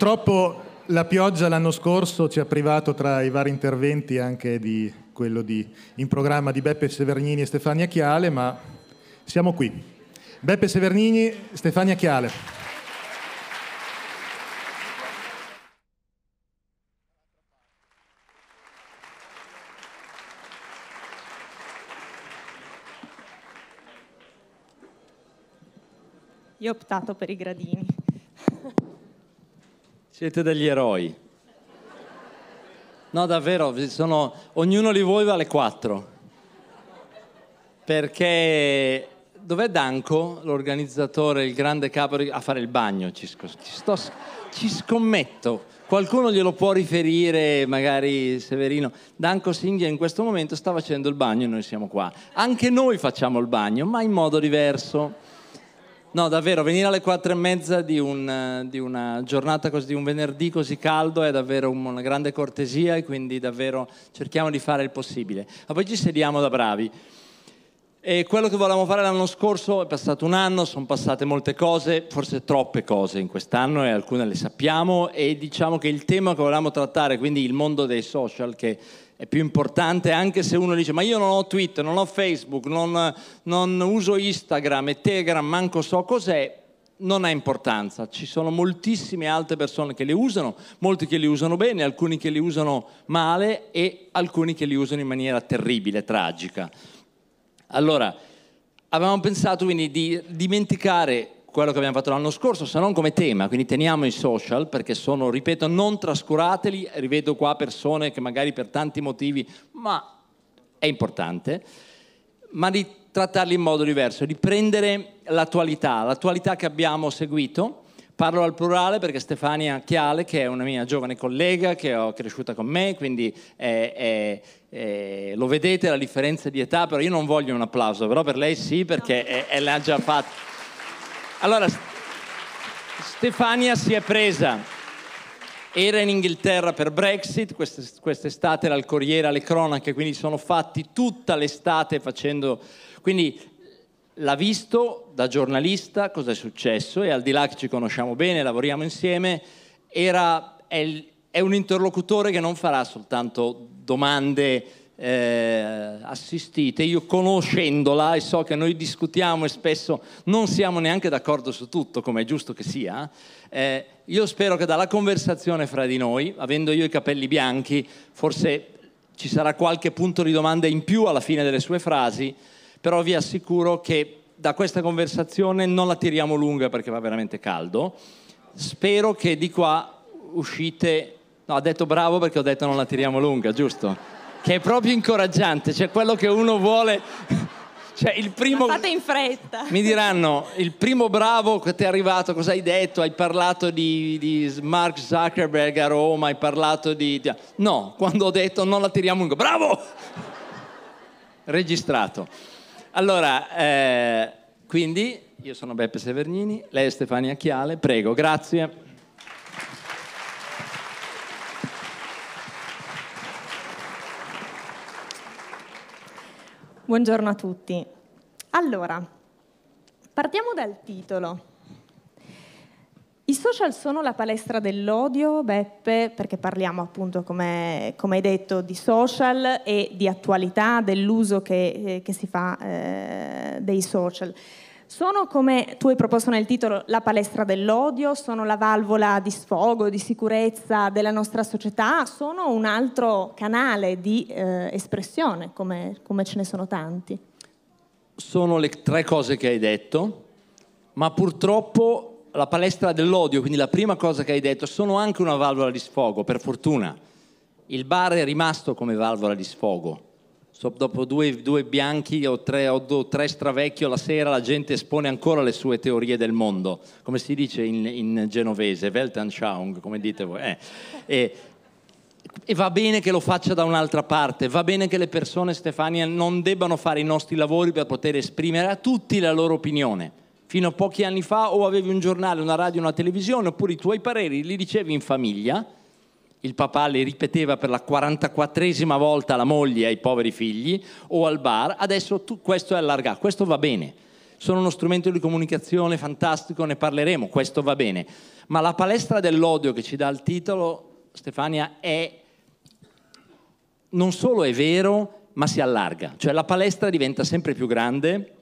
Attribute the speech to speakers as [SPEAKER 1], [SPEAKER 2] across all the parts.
[SPEAKER 1] Purtroppo la pioggia l'anno scorso ci ha privato tra i vari interventi anche di quello di, in programma di Beppe Severnini e Stefania Chiale, ma siamo qui. Beppe Severnini, Stefania Chiale.
[SPEAKER 2] Io ho optato per i gradini.
[SPEAKER 1] Siete degli eroi. No, davvero, sono... ognuno di voi vale quattro. Perché dov'è Danco, l'organizzatore, il grande capo, a fare il bagno? Ci, sto... Ci scommetto. Qualcuno glielo può riferire, magari Severino. Danco Singhia in questo momento sta facendo il bagno e noi siamo qua. Anche noi facciamo il bagno, ma in modo diverso. No, davvero, venire alle quattro e mezza di, un, eh, di una giornata così, di un venerdì così caldo è davvero una grande cortesia e quindi davvero cerchiamo di fare il possibile. Ma poi ci sediamo da bravi. E quello che volevamo fare l'anno scorso è passato un anno, sono passate molte cose, forse troppe cose in quest'anno e alcune le sappiamo e diciamo che il tema che volevamo trattare, quindi il mondo dei social che è più importante anche se uno dice ma io non ho Twitter, non ho Facebook, non, non uso Instagram e Telegram, manco so cos'è, non ha importanza, ci sono moltissime altre persone che le usano, molti che le usano bene, alcuni che le usano male e alcuni che li usano in maniera terribile, tragica. Allora, avevamo pensato quindi di dimenticare quello che abbiamo fatto l'anno scorso, se non come tema, quindi teniamo i social perché sono, ripeto, non trascurateli, rivedo qua persone che magari per tanti motivi, ma è importante, ma di trattarli in modo diverso, di prendere l'attualità, l'attualità che abbiamo seguito. Parlo al plurale perché Stefania Chiale, che è una mia giovane collega che ho cresciuta con me, quindi è, è, è, lo vedete la differenza di età, però io non voglio un applauso, però per lei sì perché è, è l'ha già fatto. Allora, Stefania si è presa. Era in Inghilterra per Brexit, quest'estate era il Corriere, alle cronache, quindi sono fatti tutta l'estate facendo... Quindi l'ha visto da giornalista cosa è successo e al di là che ci conosciamo bene, lavoriamo insieme, era, è, è un interlocutore che non farà soltanto domande eh, assistite, io conoscendola e so che noi discutiamo e spesso non siamo neanche d'accordo su tutto, come è giusto che sia, eh, io spero che dalla conversazione fra di noi, avendo io i capelli bianchi, forse ci sarà qualche punto di domanda in più alla fine delle sue frasi, però vi assicuro che da questa conversazione non la tiriamo lunga perché va veramente caldo. Spero che di qua uscite... No, ha detto bravo perché ho detto non la tiriamo lunga, giusto? che è proprio incoraggiante, cioè quello che uno vuole... Cioè il primo... Ma fate in fretta. Mi diranno, il primo bravo che ti è arrivato, cosa hai detto? Hai parlato di, di Mark Zuckerberg a Roma, hai parlato di... No, quando ho detto non la tiriamo lungo, bravo! Registrato. Allora, eh, quindi io sono Beppe Severnini, lei è Stefania Chiale, prego, grazie.
[SPEAKER 2] Buongiorno a tutti. Allora, partiamo dal titolo. I social sono la palestra dell'odio, Beppe, perché parliamo appunto, come, come hai detto, di social e di attualità, dell'uso che, eh, che si fa eh, dei social sono, come tu hai proposto nel titolo, la palestra dell'odio, sono la valvola di sfogo, di sicurezza della nostra società, sono un altro canale di eh, espressione, come, come ce ne sono tanti.
[SPEAKER 1] Sono le tre cose che hai detto, ma purtroppo la palestra dell'odio, quindi la prima cosa che hai detto, sono anche una valvola di sfogo, per fortuna. Il bar è rimasto come valvola di sfogo So, dopo due, due, bianchi o tre, o tre stravecchio la sera la gente espone ancora le sue teorie del mondo, come si dice in, in genovese, Weltanschauung, come dite voi. Eh. E, e va bene che lo faccia da un'altra parte, va bene che le persone, Stefania, non debbano fare i nostri lavori per poter esprimere a tutti la loro opinione. Fino a pochi anni fa o avevi un giornale, una radio, una televisione, oppure i tuoi pareri li ricevi in famiglia il papà le ripeteva per la 44esima volta alla moglie, ai poveri figli o al bar, adesso tu, questo è allargato, questo va bene. Sono uno strumento di comunicazione fantastico, ne parleremo, questo va bene. Ma la palestra dell'odio che ci dà il titolo, Stefania, è non solo è vero, ma si allarga, cioè la palestra diventa sempre più grande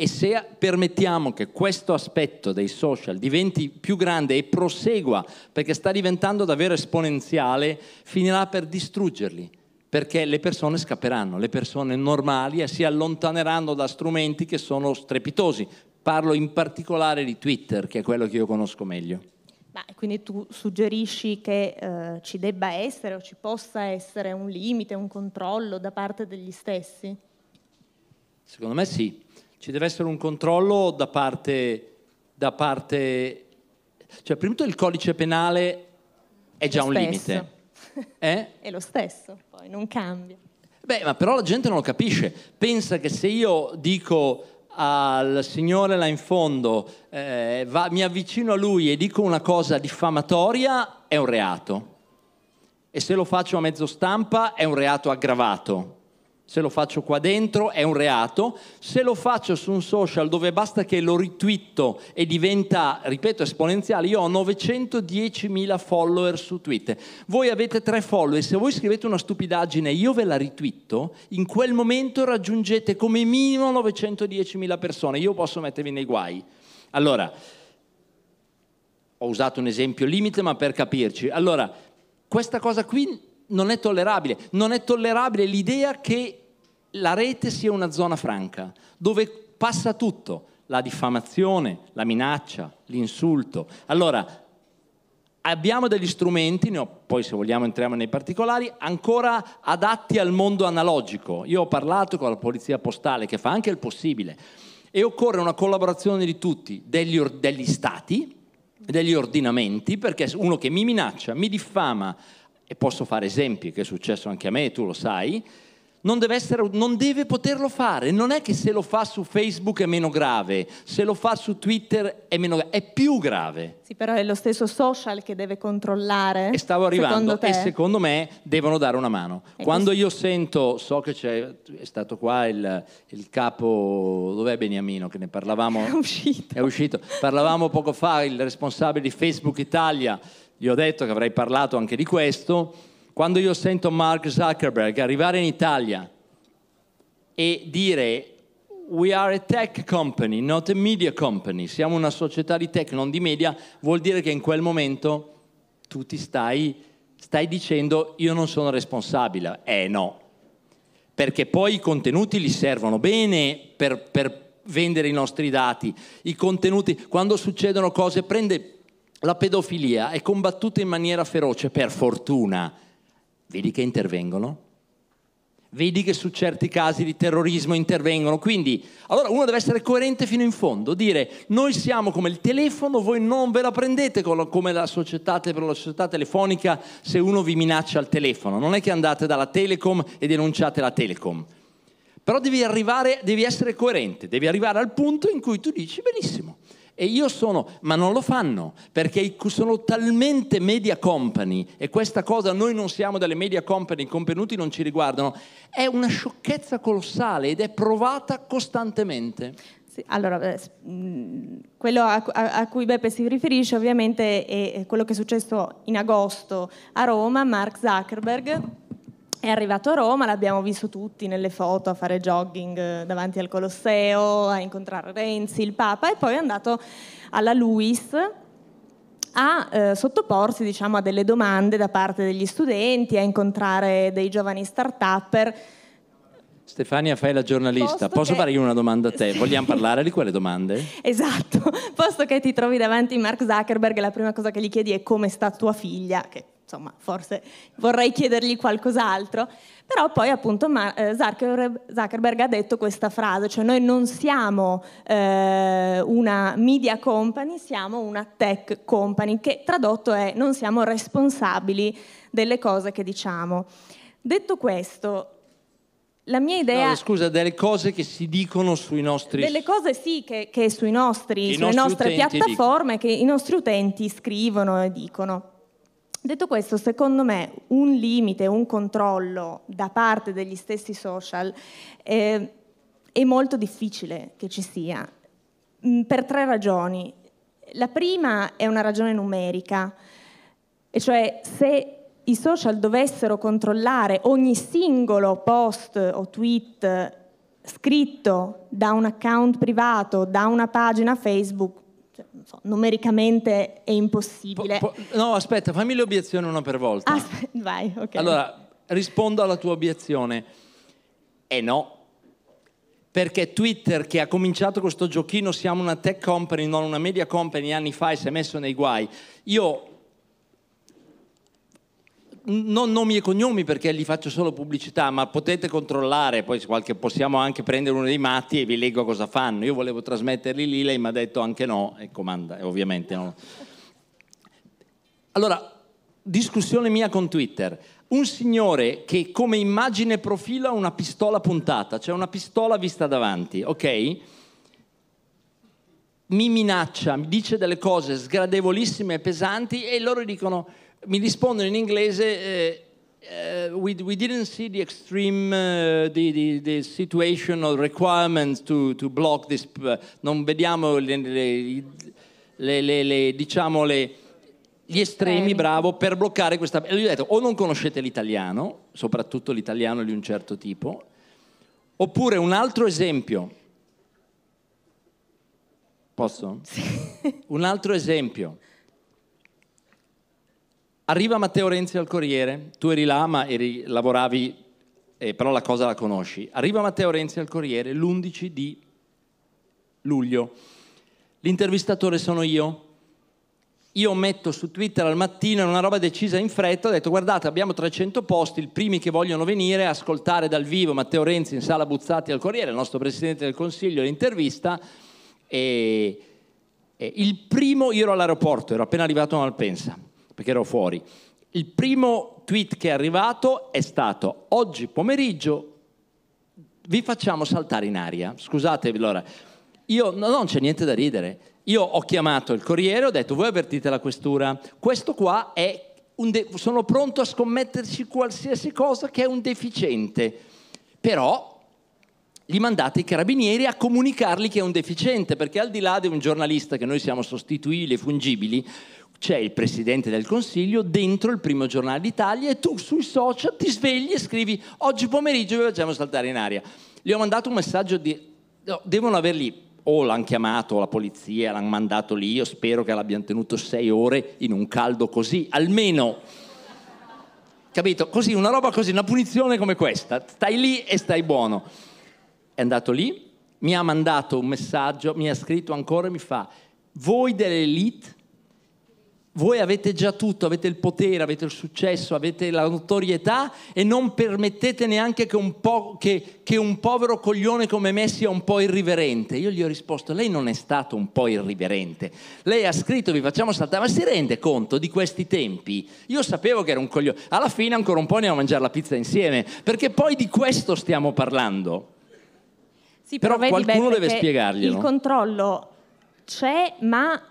[SPEAKER 1] e se permettiamo che questo aspetto dei social diventi più grande e prosegua, perché sta diventando davvero esponenziale, finirà per distruggerli, perché le persone scapperanno, le persone normali si allontaneranno da strumenti che sono strepitosi. Parlo in particolare di Twitter, che è quello che io conosco meglio.
[SPEAKER 2] Ma quindi tu suggerisci che eh, ci debba essere o ci possa essere un limite, un controllo da parte degli stessi?
[SPEAKER 1] Secondo me sì, ci deve essere un controllo da parte, da parte cioè prima di tutto il codice penale è già un limite. Eh?
[SPEAKER 2] è lo stesso, poi non cambia.
[SPEAKER 1] Beh, ma però la gente non lo capisce. Pensa che se io dico al signore là in fondo, eh, va, mi avvicino a lui e dico una cosa diffamatoria, è un reato. E se lo faccio a mezzo stampa, è un reato aggravato. Se lo faccio qua dentro è un reato, se lo faccio su un social dove basta che lo ritwitto e diventa, ripeto, esponenziale, io ho 910.000 follower su Twitter. Voi avete 3 follower, se voi scrivete una stupidaggine e io ve la ritwitto, in quel momento raggiungete come minimo 910.000 persone, io posso mettervi nei guai. Allora, ho usato un esempio limite, ma per capirci. Allora, questa cosa qui non è tollerabile. Non è tollerabile l'idea che la rete sia una zona franca, dove passa tutto, la diffamazione, la minaccia, l'insulto. Allora, abbiamo degli strumenti, poi se vogliamo entriamo nei particolari, ancora adatti al mondo analogico. Io ho parlato con la polizia postale che fa anche il possibile e occorre una collaborazione di tutti, degli, or- degli stati, degli ordinamenti, perché uno che mi minaccia, mi diffama, e posso fare esempi che è successo anche a me, tu lo sai, non deve, essere, non deve poterlo fare. Non è che se lo fa su Facebook è meno grave, se lo fa su Twitter è meno è più grave. Sì,
[SPEAKER 2] però è lo stesso social che deve controllare. E stavo
[SPEAKER 1] arrivando secondo e secondo me devono dare una mano. E Quando questo... io sento, so che c'è è stato qua il, il capo, dov'è Beniamino che ne parlavamo? È uscito. È uscito. Parlavamo poco fa, il responsabile di Facebook Italia, gli ho detto che avrei parlato anche di questo quando io sento Mark Zuckerberg arrivare in Italia e dire We are a tech company, not a media company, siamo una società di tech, non di media, vuol dire che in quel momento tu ti stai, stai dicendo io non sono responsabile. Eh no, perché poi i contenuti li servono bene per, per vendere i nostri dati, i contenuti, quando succedono cose, prende la pedofilia, è combattuta in maniera feroce, per fortuna, vedi che intervengono, vedi che su certi casi di terrorismo intervengono. Quindi, allora uno deve essere coerente fino in fondo, dire noi siamo come il telefono, voi non ve la prendete come la società, la società telefonica se uno vi minaccia al telefono. Non è che andate dalla Telecom e denunciate la Telecom. Però devi arrivare, devi essere coerente, devi arrivare al punto in cui tu dici benissimo. E io sono, ma non lo fanno, perché sono talmente media company, e questa cosa noi non siamo delle media company, i contenuti non ci riguardano, è una sciocchezza colossale ed è provata costantemente. Sì, allora,
[SPEAKER 2] quello a, a, cui Beppe si riferisce ovviamente è quello che è successo in agosto a Roma, Mark Zuckerberg è arrivato a Roma, l'abbiamo visto tutti nelle foto a fare jogging eh, davanti al Colosseo, a incontrare Renzi, il Papa e poi è andato alla Luis a eh, sottoporsi diciamo, a delle domande da parte degli studenti, a incontrare dei giovani start-upper.
[SPEAKER 1] Stefania, fai la giornalista. Posto Posso che... fare io una domanda a te? Sì. Vogliamo parlare di quelle domande?
[SPEAKER 2] Esatto. Posto che ti trovi davanti a Mark Zuckerberg, la prima cosa che gli chiedi è come sta tua figlia, che insomma, forse vorrei chiedergli qualcos'altro. Però poi appunto eh, eh, Zuckerberg ha detto questa frase, cioè noi non siamo eh, una media company, siamo una tech company, che tradotto è non siamo responsabili delle cose che diciamo. Detto questo, la mia idea... No,
[SPEAKER 1] scusa, delle cose che si dicono sui nostri... Delle
[SPEAKER 2] cose sì, che, che sui nostri, che sulle nostre piattaforme, dicono. che i nostri utenti scrivono e dicono. Detto questo, secondo me un limite, un controllo da parte degli stessi social eh, è molto difficile che ci sia, mm, per tre ragioni. La prima è una ragione numerica, e cioè se i social dovessero controllare ogni singolo post o tweet scritto da un account privato, da una pagina Facebook, cioè, non so, numericamente è impossibile. Po,
[SPEAKER 1] po, no, aspetta, fammi l'obiezione una per volta.
[SPEAKER 2] Aspe- ah, vai, ok. Allora,
[SPEAKER 1] rispondo alla tua obiezione. Eh no, perché Twitter che ha cominciato questo giochino siamo una tech company, non una media company anni fa e si è messo nei guai. Io non nomi e cognomi perché li faccio solo pubblicità, ma potete controllare, poi qualche, possiamo anche prendere uno dei matti e vi leggo cosa fanno. Io volevo trasmetterli lì, lei mi ha detto anche no, e comanda, e ovviamente no. Allora, discussione mia con Twitter. Un signore che come immagine profila una pistola puntata, cioè una pistola vista davanti, ok? Mi minaccia, mi dice delle cose sgradevolissime e pesanti e loro dicono mi rispondono in inglese uh, we, we, didn't see the extreme uh, the, the, the situation or requirements to, to block this non vediamo le, le, le, le diciamo gli estremi, bravo, per bloccare questa... E gli ho detto, o non conoscete l'italiano, soprattutto l'italiano di un certo tipo, oppure un altro esempio. Posso? Sì. Un altro esempio. Arriva Matteo Renzi al Corriere, tu eri là ma eri, lavoravi, eh, però la cosa la conosci. Arriva Matteo Renzi al Corriere l'11 di luglio. L'intervistatore sono io. Io metto su Twitter al mattino una roba decisa in fretta, ho detto guardate abbiamo 300 posti, i primi che vogliono venire a ascoltare dal vivo Matteo Renzi in sala Buzzati al Corriere, il nostro Presidente del Consiglio, l'intervista. E, e il primo, io ero all'aeroporto, ero appena arrivato a Malpensa perché ero fuori. Il primo tweet che è arrivato è stato oggi pomeriggio vi facciamo saltare in aria. Scusatevi allora, io no, non c'è niente da ridere. Io ho chiamato il Corriere, ho detto voi avvertite la questura, questo qua è un de- sono pronto a scommetterci qualsiasi cosa che è un deficiente, però gli mandate i carabinieri a comunicargli che è un deficiente, perché al di là di un giornalista che noi siamo sostituibili e fungibili, c'è il Presidente del Consiglio dentro il primo giornale d'Italia e tu sui social ti svegli e scrivi oggi pomeriggio vi facciamo saltare in aria. Gli ho mandato un messaggio di... No, devono averli o l'hanno chiamato la polizia, l'hanno mandato lì, io spero che l'abbiano tenuto sei ore in un caldo così, almeno. Capito? Così, una roba così, una punizione come questa. Stai lì e stai buono. È andato lì, mi ha mandato un messaggio, mi ha scritto ancora e mi fa, voi dell'elite voi avete già tutto, avete il potere, avete il successo, avete la notorietà e non permettete neanche che un, po- che, che un, povero coglione come me sia un po' irriverente. Io gli ho risposto, lei non è stato un po' irriverente. Lei ha scritto, vi facciamo saltare, ma si rende conto di questi tempi? Io sapevo che era un coglione. Alla fine ancora un po' andiamo a mangiare la pizza insieme, perché poi di questo stiamo parlando.
[SPEAKER 2] Sì, però, però qualcuno beh, deve spiegarglielo. Il controllo c'è, ma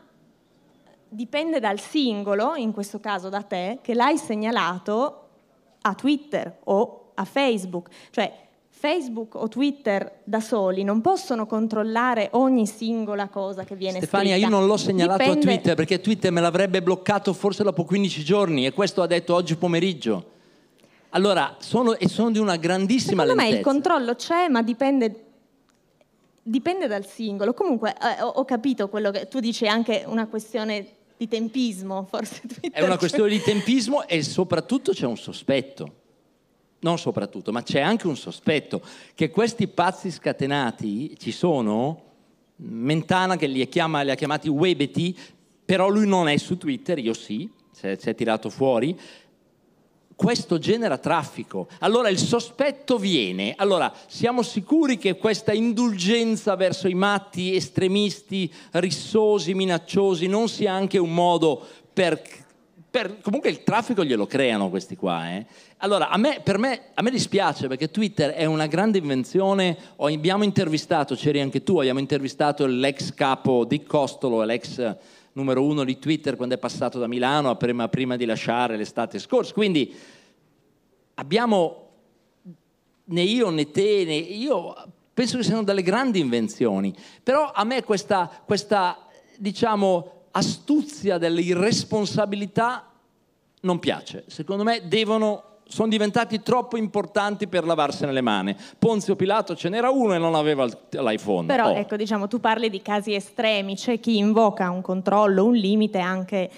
[SPEAKER 2] dipende dal singolo, in questo caso da te, che l'hai segnalato a Twitter o a Facebook. Cioè, Facebook o Twitter da soli non possono controllare ogni singola cosa che viene Stefania, scritta. Stefania, io non l'ho segnalato Dipende... a Twitter
[SPEAKER 1] perché Twitter me l'avrebbe bloccato forse dopo 15 giorni e questo ha detto oggi pomeriggio. Allora, sono, e sono di una grandissima Secondo lentezza. Secondo me il
[SPEAKER 2] controllo c'è, ma dipende dipende dal singolo. Comunque eh, ho, ho, capito quello che tu dici, è anche una questione di tempismo, forse Twitter. È una questione di
[SPEAKER 1] tempismo e soprattutto c'è un sospetto. Non soprattutto, ma c'è anche un sospetto che questi pazzi scatenati ci sono. Mentana che li, chiama, li ha chiamati Webeti, però lui non è su Twitter, io sì, si è, è tirato fuori questo genera traffico. Allora il sospetto viene, allora siamo sicuri che questa indulgenza verso i matti estremisti, rissosi, minacciosi, non sia anche un modo per... per comunque il traffico glielo creano questi qua. Eh? Allora, a me, me, a me dispiace perché Twitter è una grande invenzione, abbiamo intervistato, c'eri anche tu, abbiamo intervistato l'ex capo di Costolo, l'ex numero uno di Twitter quando è passato da Milano prima, prima di lasciare l'estate scorsa. Quindi abbiamo né io né te né io penso che siano delle grandi invenzioni, però a me questa, questa diciamo astuzia dell'irresponsabilità non piace. Secondo me devono sono diventati troppo importanti per lavarsene le mani. Ponzio Pilato ce n'era uno e non aveva l'iPhone. Però oh. ecco,
[SPEAKER 2] diciamo, tu parli di casi estremi, c'è chi invoca un controllo, un limite anche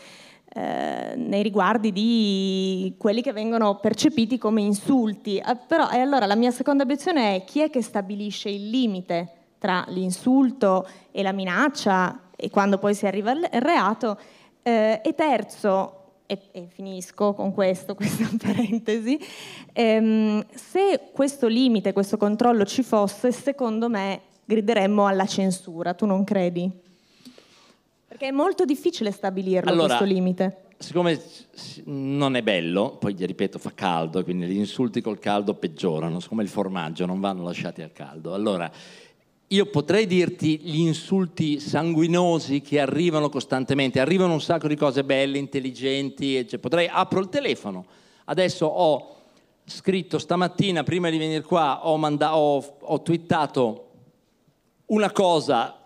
[SPEAKER 2] eh, nei riguardi di quelli che vengono percepiti come insulti. Eh, però e eh, allora la mia seconda obiezione è chi è che stabilisce il limite tra l'insulto e la minaccia e quando poi si arriva al reato? e terzo, e, e finisco con questo, questa parentesi, ehm, se questo limite, questo controllo ci fosse, secondo me grideremmo alla censura, tu non credi? Perché è molto difficile stabilirlo allora, questo limite.
[SPEAKER 1] Siccome non è bello, poi gli ripeto fa caldo, quindi gli insulti col caldo peggiorano, siccome il formaggio non vanno lasciati al caldo. Allora, io potrei dirti gli insulti sanguinosi che arrivano costantemente, arrivano un sacco di cose belle, intelligenti, cioè potrei, apro il telefono, adesso ho scritto stamattina, prima di venire qua, ho, manda- ho, ho twittato una cosa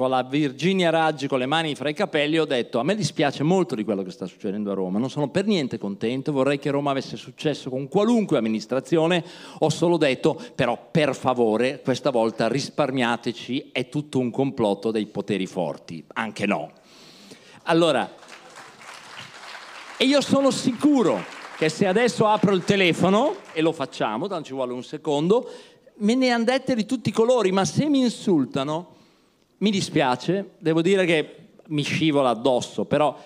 [SPEAKER 1] con la Virginia Raggi con le mani fra i capelli, ho detto a me dispiace molto di quello che sta succedendo a Roma, non sono per niente contento, vorrei che Roma avesse successo con qualunque amministrazione, ho solo detto però per favore questa volta risparmiateci, è tutto un complotto dei poteri forti, anche no. Allora, e io sono sicuro che se adesso apro il telefono, e lo facciamo, non ci vuole un secondo, me ne han di tutti i colori, ma se mi insultano mi dispiace, devo dire che mi scivola addosso, però,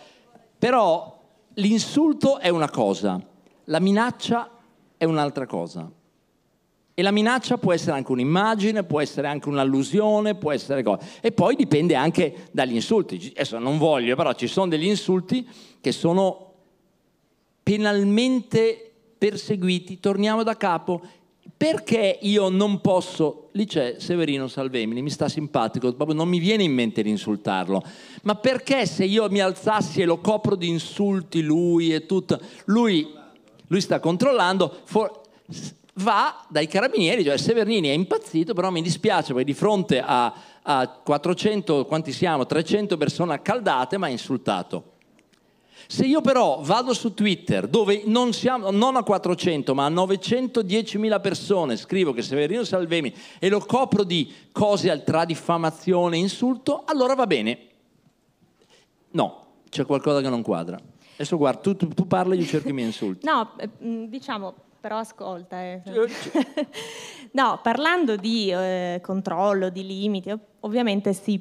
[SPEAKER 1] però l'insulto è una cosa, la minaccia è un'altra cosa. E la minaccia può essere anche un'immagine, può essere anche un'allusione, può essere cosa. E poi dipende anche dagli insulti. Adesso non voglio, però ci sono degli insulti che sono penalmente perseguiti. Torniamo da capo perché io non posso, lì c'è Severino Salvemini, mi sta simpatico, proprio non mi viene in mente di insultarlo, ma perché se io mi alzassi e lo copro di insulti lui e tutto, lui, lui sta controllando, for, va dai carabinieri, cioè Severini è impazzito, però mi dispiace poi di fronte a, a 400, quanti siamo, 300 persone accaldate ma ha insultato. Se io però vado su Twitter, dove non siamo, non a 400, ma a 910.000 persone, scrivo che Severino Salvemi e lo copro di cose altra, diffamazione, insulto, allora va bene. No, c'è qualcosa che non quadra. Adesso guarda, tu, tu, tu parli e io cerco i miei insulti.
[SPEAKER 2] no, eh, mm, diciamo, però ascolta. Eh. Cioè, no, parlando di eh, controllo, di limiti, ovviamente si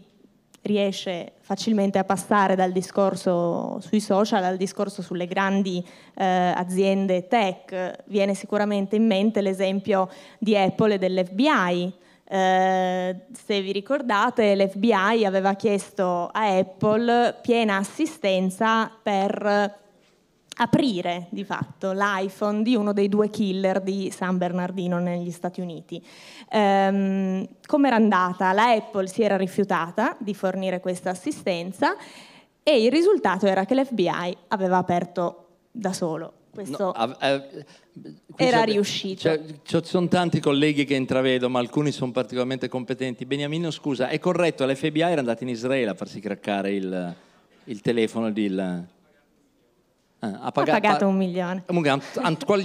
[SPEAKER 2] riesce facilmente a passare dal discorso sui social al discorso sulle grandi eh, aziende tech. Viene sicuramente in mente l'esempio di Apple e dell'FBI. Eh, se vi ricordate, l'FBI aveva chiesto a Apple piena assistenza per aprire di fatto l'iPhone di uno dei due killer di San Bernardino negli Stati Uniti. Ehm, Come era andata? La Apple si era rifiutata di fornire questa assistenza e il risultato era che l'FBI aveva aperto da solo.
[SPEAKER 1] Questo no, av- av- eh, era riuscito. Cioè, ci sono tanti colleghi che intravedo, ma alcuni sono particolarmente competenti. Beniamino, scusa, è corretto, l'FBI era andata in Israele a farsi craccare il, il telefono di... Il... Eh, ha pagato, ha pagato, un milione. Comunque hanno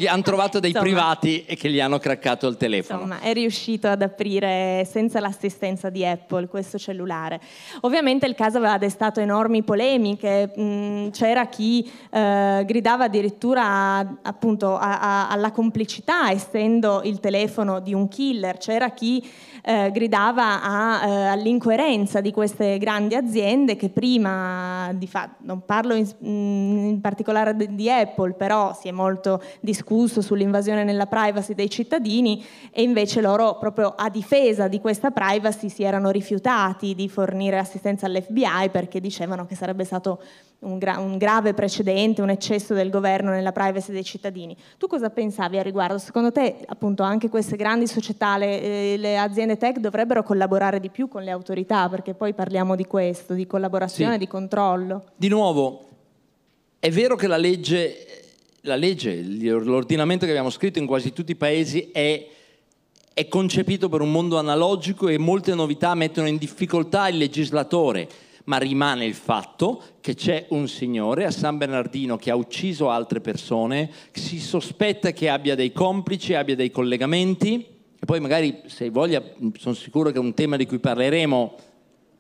[SPEAKER 1] han trovato dei privati e che gli hanno craccato il telefono.
[SPEAKER 2] Insomma, è riuscito ad aprire senza l'assistenza di Apple questo cellulare. Ovviamente il caso aveva destato enormi polemiche, mm, c'era chi eh, gridava addirittura appunto a, a, alla complicità, essendo il telefono di un killer, c'era chi eh, gridava a, eh, all'incoerenza di queste grandi aziende che prima, di fatto, non parlo in, mm, in particolare software di Apple, però si è molto discusso sull'invasione nella privacy dei cittadini e invece loro proprio a difesa di questa privacy si erano rifiutati di fornire assistenza all'FBI perché dicevano che sarebbe stato un, gra- un grave precedente, un eccesso del governo nella privacy dei cittadini. Tu cosa pensavi al riguardo? Secondo te appunto anche queste grandi società, le, eh, le aziende tech dovrebbero collaborare di più con le autorità perché poi parliamo di questo, di collaborazione, sì. di controllo?
[SPEAKER 1] Di nuovo, è vero che la legge, la legge, l'ordinamento che abbiamo scritto in quasi tutti i paesi è, è concepito per un mondo analogico e molte novità mettono in difficoltà il legislatore, ma rimane il fatto che c'è un signore a San Bernardino che ha ucciso altre persone, si sospetta che abbia dei complici, abbia dei collegamenti. E poi magari, se voglia, sono sicuro che è un tema di cui parleremo,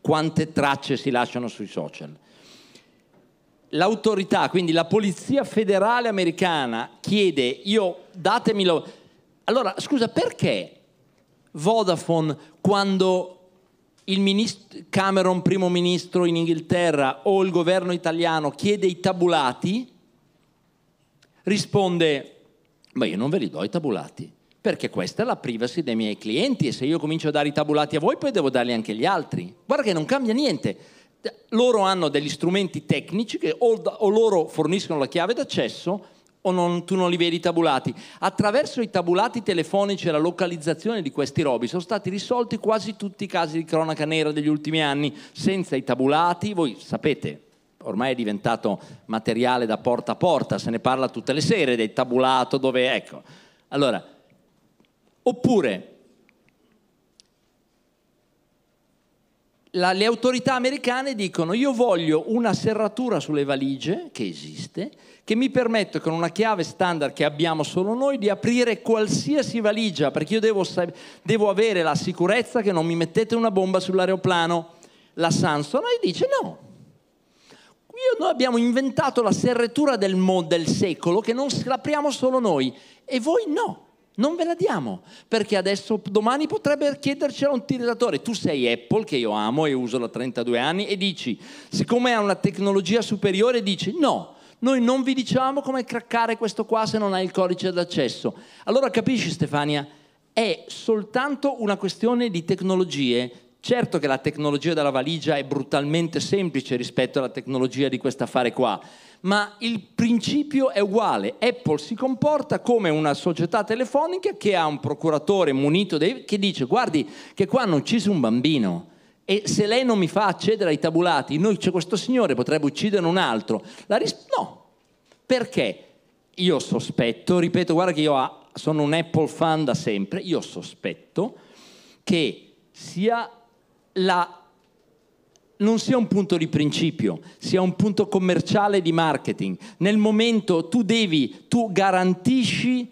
[SPEAKER 1] quante tracce si lasciano sui social l'autorità, quindi la Polizia Federale Americana chiede, io datemi lo... Allora, scusa, perché Vodafone quando il ministro Cameron, primo ministro in Inghilterra, o il governo italiano chiede i tabulati, risponde, ma io non ve li do i tabulati, perché questa è la privacy dei miei clienti e se io comincio a dare i tabulati a voi poi devo darli anche agli altri. Guarda che non cambia niente loro hanno degli strumenti tecnici che o, o loro forniscono la chiave d'accesso o non, tu non li vedi i tabulati. Attraverso i tabulati telefonici e la localizzazione di questi robi sono stati risolti quasi tutti i casi di cronaca nera degli ultimi anni. Senza i tabulati, voi sapete, ormai è diventato materiale da porta a porta, se ne parla tutte le sere del tabulato dove ecco. Allora, oppure la, le autorità americane dicono io voglio una serratura sulle valigie, che esiste, che mi permette con una chiave standard che abbiamo solo noi di aprire qualsiasi valigia, perché io devo, devo avere la sicurezza che non mi mettete una bomba sull'aeroplano. La Sansonai dice no, io, noi abbiamo inventato la serratura del, mo, del secolo che non la apriamo solo noi e voi no non ve la diamo, perché adesso domani potrebbe chiedercela un tiratore. Tu sei Apple, che io amo e uso da 32 anni, e dici, siccome ha una tecnologia superiore, dici no. Noi non vi diciamo come craccare questo qua se non hai il codice d'accesso. Allora capisci Stefania, è soltanto una questione di tecnologie. Certo che la tecnologia della valigia è brutalmente semplice rispetto alla tecnologia di questo affare qua, ma il principio è uguale. Apple si comporta come una società telefonica che ha un procuratore munito dei, che dice guardi che qua hanno ucciso un bambino e se lei non mi fa accedere ai tabulati, noi c'è questo signore potrebbe uccidere un altro. La ris- no, perché? Io sospetto, ripeto, guarda che io sono un Apple fan da sempre, io sospetto che sia la non sia un punto di principio, sia un punto commerciale di marketing. Nel momento tu devi, tu garantisci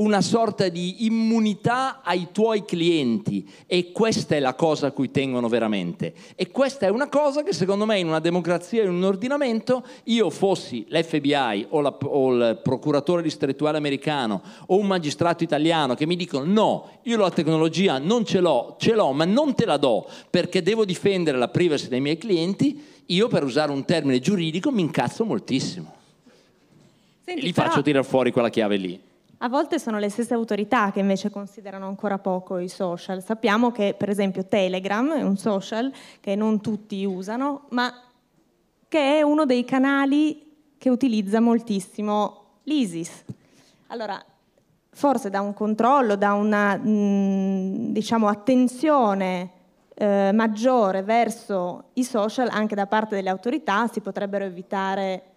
[SPEAKER 1] una sorta di immunità ai tuoi clienti e questa è la cosa a cui tengono veramente. E questa è una cosa che secondo me in una democrazia, in un ordinamento, io fossi l'FBI o, la, o il procuratore distrettuale americano o un magistrato italiano che mi dicono no, io la tecnologia non ce l'ho, ce l'ho, ma non te la do perché devo difendere la privacy dei miei clienti, io per usare un termine giuridico mi incazzo moltissimo. Senti, e gli però... faccio tirare fuori quella chiave lì.
[SPEAKER 2] A volte sono le stesse autorità che invece considerano ancora poco i social. Sappiamo che per esempio Telegram è un social che non tutti usano, ma che è uno dei canali che utilizza moltissimo l'ISIS. Allora, forse da un controllo, da una mh, mm, diciamo, attenzione eh, maggiore verso i social anche da parte delle autorità si potrebbero evitare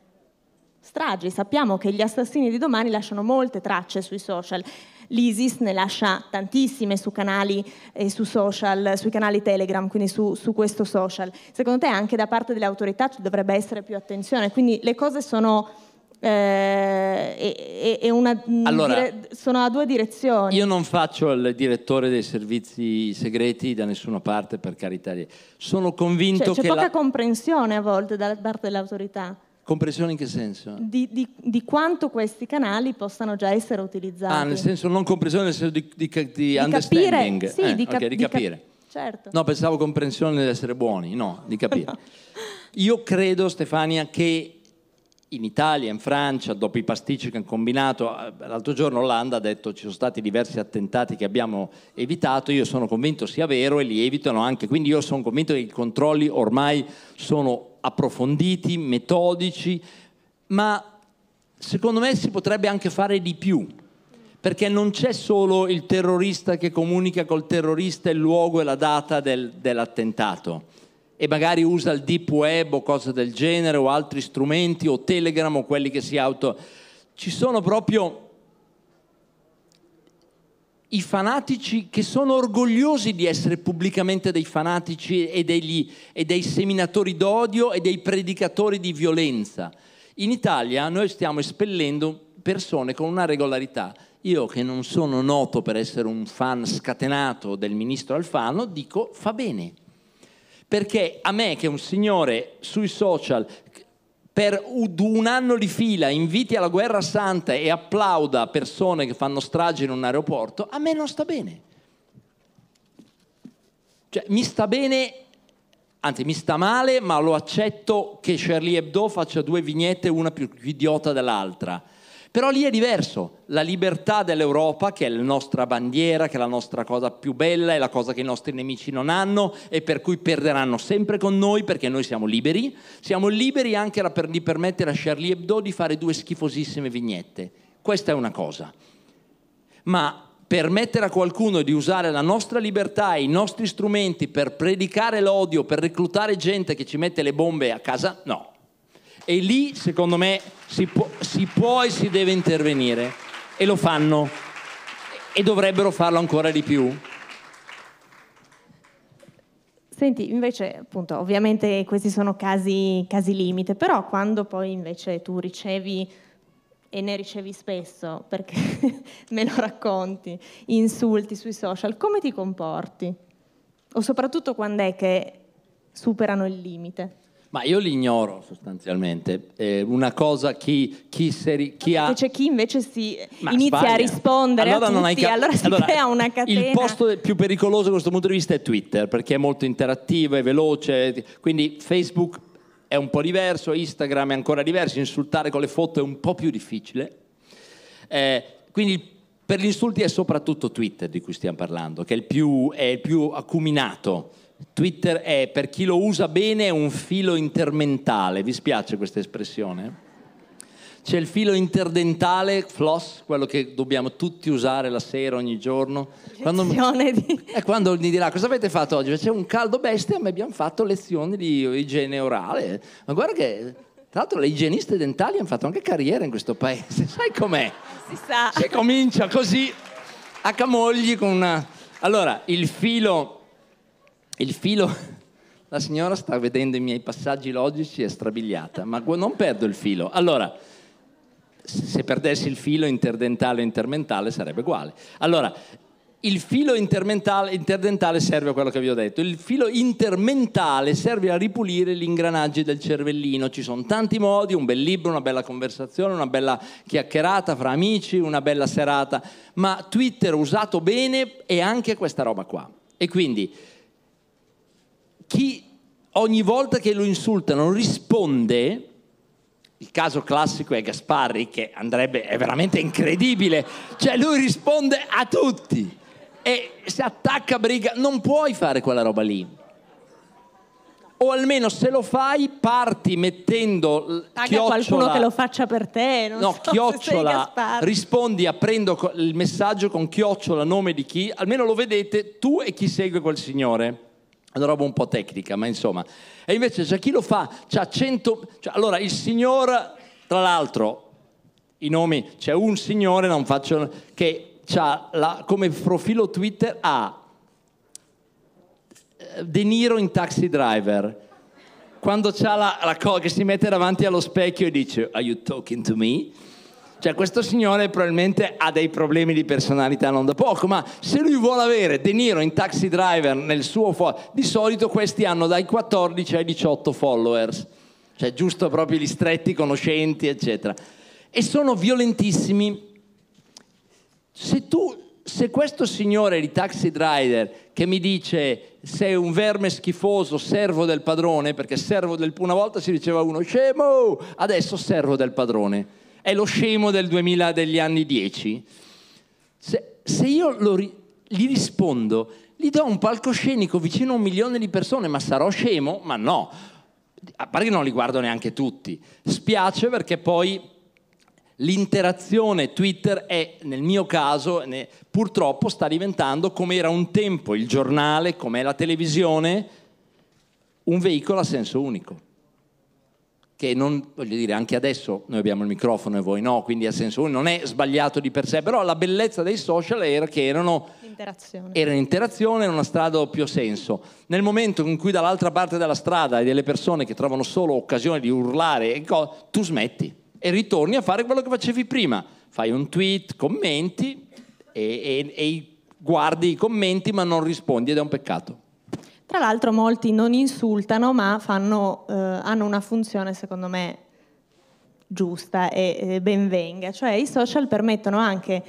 [SPEAKER 2] stragi. Sappiamo che gli assassini di domani lasciano molte tracce sui social. L'ISIS ne lascia tantissime su canali e eh, su social, sui canali Telegram, quindi su, su, questo social. Secondo te anche da parte delle autorità ci dovrebbe essere più attenzione? Quindi le cose sono, eh, e, e una, mm, allora, dire, sono a due direzioni. Io
[SPEAKER 1] non faccio il direttore dei servizi segreti da nessuna parte, per carità. Sono convinto cioè, c'è che... C'è poca la...
[SPEAKER 2] comprensione a volte da parte delle autorità.
[SPEAKER 1] Compressione in che senso? Di,
[SPEAKER 2] di, di, quanto questi canali possano già essere utilizzati. Ah, nel senso
[SPEAKER 1] non comprensione, nel senso di, di, di understanding. Capire, sì, eh, di, cap- okay, capire. Cap- certo. No, pensavo comprensione di essere buoni, no, di capire. Io credo, Stefania, che in Italia, in Francia, dopo i pasticci che hanno combinato, eh, l'altro giorno Olanda ha detto ci sono stati diversi attentati che abbiamo evitato, io sono convinto sia vero e li evitano anche, quindi io sono convinto che i controlli ormai sono approfonditi, metodici, ma secondo me si potrebbe anche fare di più, perché non c'è solo il terrorista che comunica col terrorista il luogo e la data del, dell'attentato e magari usa il deep web o cose del genere o altri strumenti o Telegram o quelli che si auto... Ci sono proprio i fanatici che sono orgogliosi di essere pubblicamente dei fanatici e, degli, e, dei seminatori d'odio e dei predicatori di violenza. In Italia noi stiamo espellendo persone con una regolarità. Io che non sono noto per essere un fan scatenato del ministro Alfano, dico fa bene. Perché a me che un signore sui social per un anno di fila inviti alla guerra santa e applauda persone che fanno strage in un aeroporto, a me non sta bene. Cioè, mi sta bene, anzi mi sta male, ma lo accetto che Charlie Hebdo faccia due vignette, una più idiota dell'altra però lì è diverso, la libertà dell'Europa, che è la nostra bandiera, che è la nostra cosa più bella, è la cosa che i nostri nemici non hanno e per cui perderanno sempre con noi perché noi siamo liberi, siamo liberi anche di permettere a Charlie Hebdo di fare due schifosissime vignette. Questa è una cosa. Ma permettere a qualcuno di usare la nostra libertà e i nostri strumenti per predicare l'odio, per reclutare gente che ci mette le bombe a casa? No. E lì, secondo me, si può, si può e si deve intervenire. E lo fanno. E dovrebbero farlo ancora di più.
[SPEAKER 2] Senti, invece, appunto, ovviamente questi sono casi, casi, limite, però quando poi invece tu ricevi, e ne ricevi spesso, perché me lo racconti, insulti sui social, come ti comporti? O soprattutto quando è che superano il limite?
[SPEAKER 1] Ma io li ignoro sostanzialmente. Eh, una cosa chi, chi, seri, chi ha... C'è chi invece
[SPEAKER 2] si Ma inizia sbaglia. a rispondere allora a tutti, non cap- allora si allora, crea una catena. Il posto
[SPEAKER 1] più pericoloso da questo punto di vista è Twitter, perché è molto interattivo, è veloce, quindi Facebook è un po' diverso, Instagram è ancora diverso, insultare con le foto è un po' più difficile. Eh, quindi per gli insulti è soprattutto Twitter di cui stiamo parlando, che è il più, è il più acuminato Twitter è, per chi lo usa bene, un filo intermentale. Vi spiace questa espressione? C'è il filo interdentale, floss, quello che dobbiamo tutti usare la sera, ogni giorno. Quando, di... E eh, quando mi dirà cosa avete fatto oggi? C'è un caldo bestia, ma abbiamo fatto lezioni di igiene orale. Ma guarda che tra l'altro le igieniste dentali hanno fatto anche carriera in questo paese, sai com'è? Si sa. Si comincia così a camogli con una... Allora, il filo il filo... La signora sta vedendo i miei passaggi logici e strabiliata, ma non perdo il filo. Allora, se perdessi il filo interdentale o intermentale sarebbe uguale. Allora, il filo interdentale serve a quello che vi ho detto, il filo intermentale serve a ripulire gli ingranaggi del cervellino, ci sono tanti modi, un bel libro, una bella conversazione, una bella chiacchierata fra amici, una bella serata, ma Twitter usato bene è anche questa roba qua. E quindi chi ogni volta che lo insultano risponde, il caso classico è Gasparri che andrebbe, è veramente incredibile, cioè lui risponde a tutti e si attacca briga, non puoi fare quella roba lì. O almeno se lo fai parti mettendo Paga chiocciola, qualcuno che lo
[SPEAKER 2] faccia per te, non no, so chiocciola,
[SPEAKER 1] rispondi aprendo il messaggio con chiocciola nome di chi, almeno lo vedete tu e chi segue quel signore una roba un po' tecnica, ma insomma. E invece c'è chi lo fa, c'ha cento... Cioè, allora, il signor, tra l'altro, i nomi, c'è un signore, non faccio... che ha come profilo Twitter ha eh, De Niro in Taxi Driver. Quando c'ha la, la cosa che si mette davanti allo specchio e dice Are you talking to me? Cioè questo signore probabilmente ha dei problemi di personalità non da poco, ma se lui vuole avere De Niro in Taxi Driver nel suo follower, di solito questi hanno dai 14 ai 18 followers, cioè giusto proprio gli stretti conoscenti, eccetera. E sono violentissimi. Se tu se questo signore di taxi driver che mi dice sei un verme schifoso, servo del padrone, perché servo del una volta si diceva uno scemo, adesso servo del padrone è lo scemo del 2000 degli anni 10. Se, se io ri, gli rispondo, gli do un palcoscenico vicino a un milione di persone, ma sarò scemo? Ma no, a parte che non li guardo neanche tutti. Spiace perché poi l'interazione Twitter è, nel mio caso, ne, purtroppo sta diventando come era un tempo il giornale, come la televisione, un veicolo a senso unico che non, voglio dire, anche adesso noi abbiamo il microfono e voi no, quindi a senso unico non è sbagliato di per sé, però la bellezza dei social era che erano interazione. era un'interazione, era una strada a doppio senso. Nel momento in cui dall'altra parte della strada hai delle persone che trovano solo occasione di urlare, tu smetti e ritorni a fare quello che facevi prima, fai un tweet, commenti e, e, e guardi i commenti ma non rispondi ed è un peccato.
[SPEAKER 2] Tra l'altro molti non insultano, ma fanno, eh, hanno una funzione secondo me giusta e eh, benvenga, cioè i social permettono anche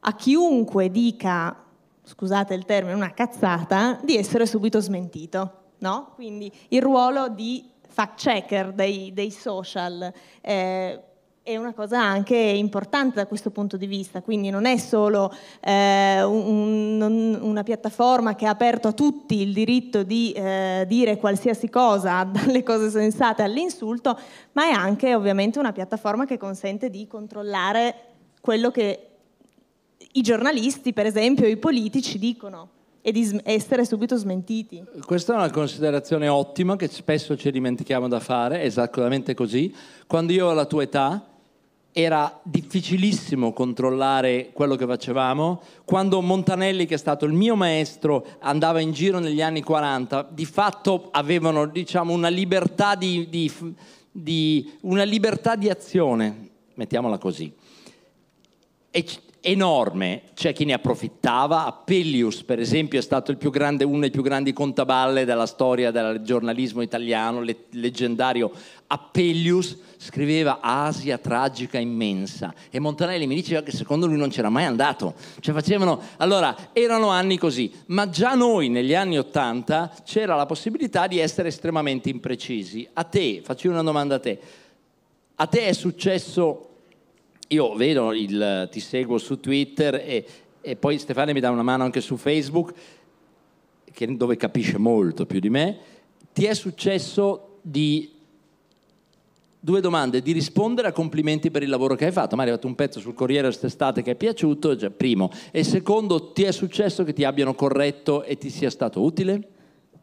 [SPEAKER 2] a chiunque dica, scusate il termine, una cazzata, di essere subito smentito. No? Quindi il ruolo di fact checker dei, dei social. Eh, è una cosa anche importante da questo punto di vista, quindi non è solo eh, un, un, una piattaforma che ha aperto a tutti il diritto di eh, dire qualsiasi cosa, dalle cose sensate all'insulto, ma è anche ovviamente una piattaforma che consente di controllare quello che i giornalisti, per esempio, i politici dicono e di essere subito smentiti.
[SPEAKER 1] Questa è una considerazione ottima che spesso ci dimentichiamo da fare, esattamente così. Quando io ho la tua età era difficilissimo controllare quello che facevamo. Quando Montanelli, che è stato il mio maestro, andava in giro negli anni 40, di fatto avevano diciamo, una, libertà di, di, di, una, libertà di, azione, mettiamola così, e, enorme. C'è chi ne approfittava. Appellius, per esempio, è stato grande, uno dei più grandi contaballe della storia del giornalismo italiano, le, leggendario Appellius scriveva Asia tragica immensa e Montanelli mi diceva che secondo lui non c'era mai andato. Cioè facevano, allora, erano anni così, ma già noi negli anni Ottanta c'era la possibilità di essere estremamente imprecisi. A te, faccio una domanda a te, a te è successo, io vedo, il, ti seguo su Twitter e, e poi Stefania mi dà una mano anche su Facebook, che, dove capisce molto più di me, ti è successo di due domande, di rispondere a complimenti per il lavoro che hai fatto. Ma è arrivato un pezzo sul Corriere quest'estate che è piaciuto, già primo. E secondo, ti è successo che ti abbiano corretto e ti sia stato utile?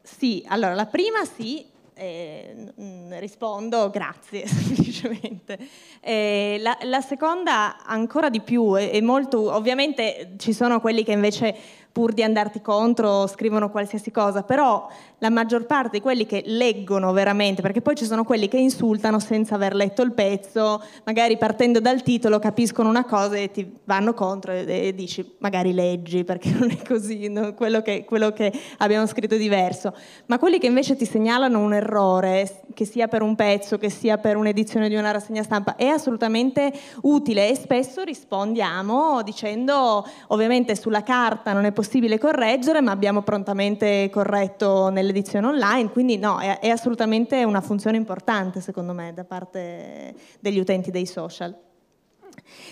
[SPEAKER 2] Sì, allora la prima sì, eh, rispondo grazie semplicemente. Eh, la, la, seconda ancora di più è, e molto, ovviamente ci sono quelli che invece pur di andarti contro scrivono qualsiasi cosa, però la maggior parte di quelli che leggono veramente, perché poi ci sono quelli che insultano senza aver letto il pezzo, magari partendo dal titolo capiscono una cosa e ti vanno contro e, e dici magari leggi perché non è così, no? quello, che, quello che abbiamo scritto è diverso, ma quelli che invece ti segnalano un errore, che sia per un pezzo, che sia per un'edizione di una rassegna stampa, è assolutamente utile e spesso rispondiamo dicendo ovviamente sulla carta non è possibile possibile correggere, ma abbiamo prontamente corretto nell'edizione online, quindi no, è, è assolutamente una funzione importante secondo me da parte degli utenti dei social.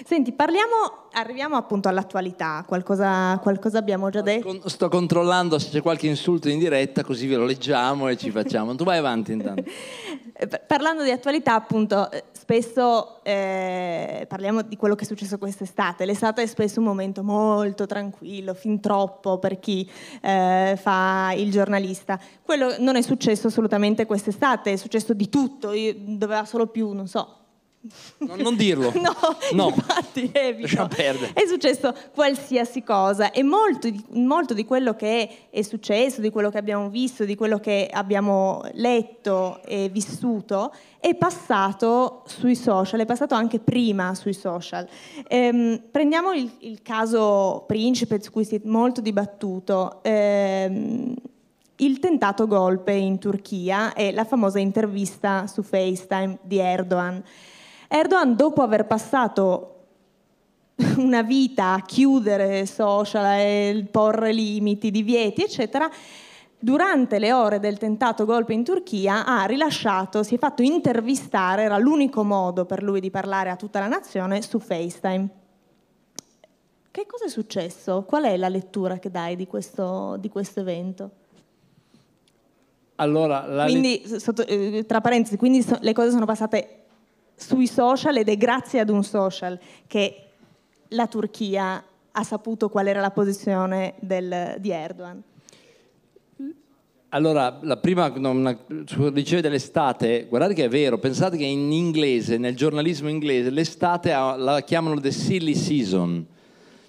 [SPEAKER 2] Senti, parliamo, arriviamo appunto all'attualità, qualcosa, qualcosa abbiamo già detto.
[SPEAKER 1] Sto controllando se c'è qualche insulto in diretta, così ve lo leggiamo e ci facciamo. tu vai avanti intanto. Eh, parlando
[SPEAKER 2] di attualità, appunto, eh, spesso, eh, parliamo di quello che è successo quest'estate, l'estate è spesso un momento molto tranquillo, fin troppo per chi eh, fa il giornalista. Quello non è successo assolutamente quest'estate, è successo di tutto, Io, doveva solo più, non so, No,
[SPEAKER 1] non dirlo. no, no, infatti evito. Eh, è
[SPEAKER 2] successo qualsiasi cosa e molto di, molto di quello che è, successo, di quello che abbiamo visto, di quello che abbiamo letto e vissuto è passato sui social, è passato anche prima sui social. Ehm, prendiamo il, il, caso Principe su cui si è molto dibattuto. Ehm, il tentato golpe in Turchia e la famosa intervista su FaceTime di Erdogan. Erdogan, dopo aver passato una vita a chiudere social e porre limiti, divieti, eccetera, durante le ore del tentato golpe in Turchia ha rilasciato, si è fatto intervistare, era l'unico modo per lui di parlare a tutta la nazione, su FaceTime. Che cosa è successo? Qual è la lettura che dai di questo, di questo evento?
[SPEAKER 1] Allora, quindi,
[SPEAKER 2] sotto, eh, tra parentesi, quindi so- le cose sono passate sui social ed è grazie ad un social che la Turchia ha saputo qual era la posizione del, di Erdogan.
[SPEAKER 1] Allora, la prima una, dicevi dell'estate, guardate che è vero, pensate che in inglese, nel giornalismo inglese, l'estate la chiamano the silly season,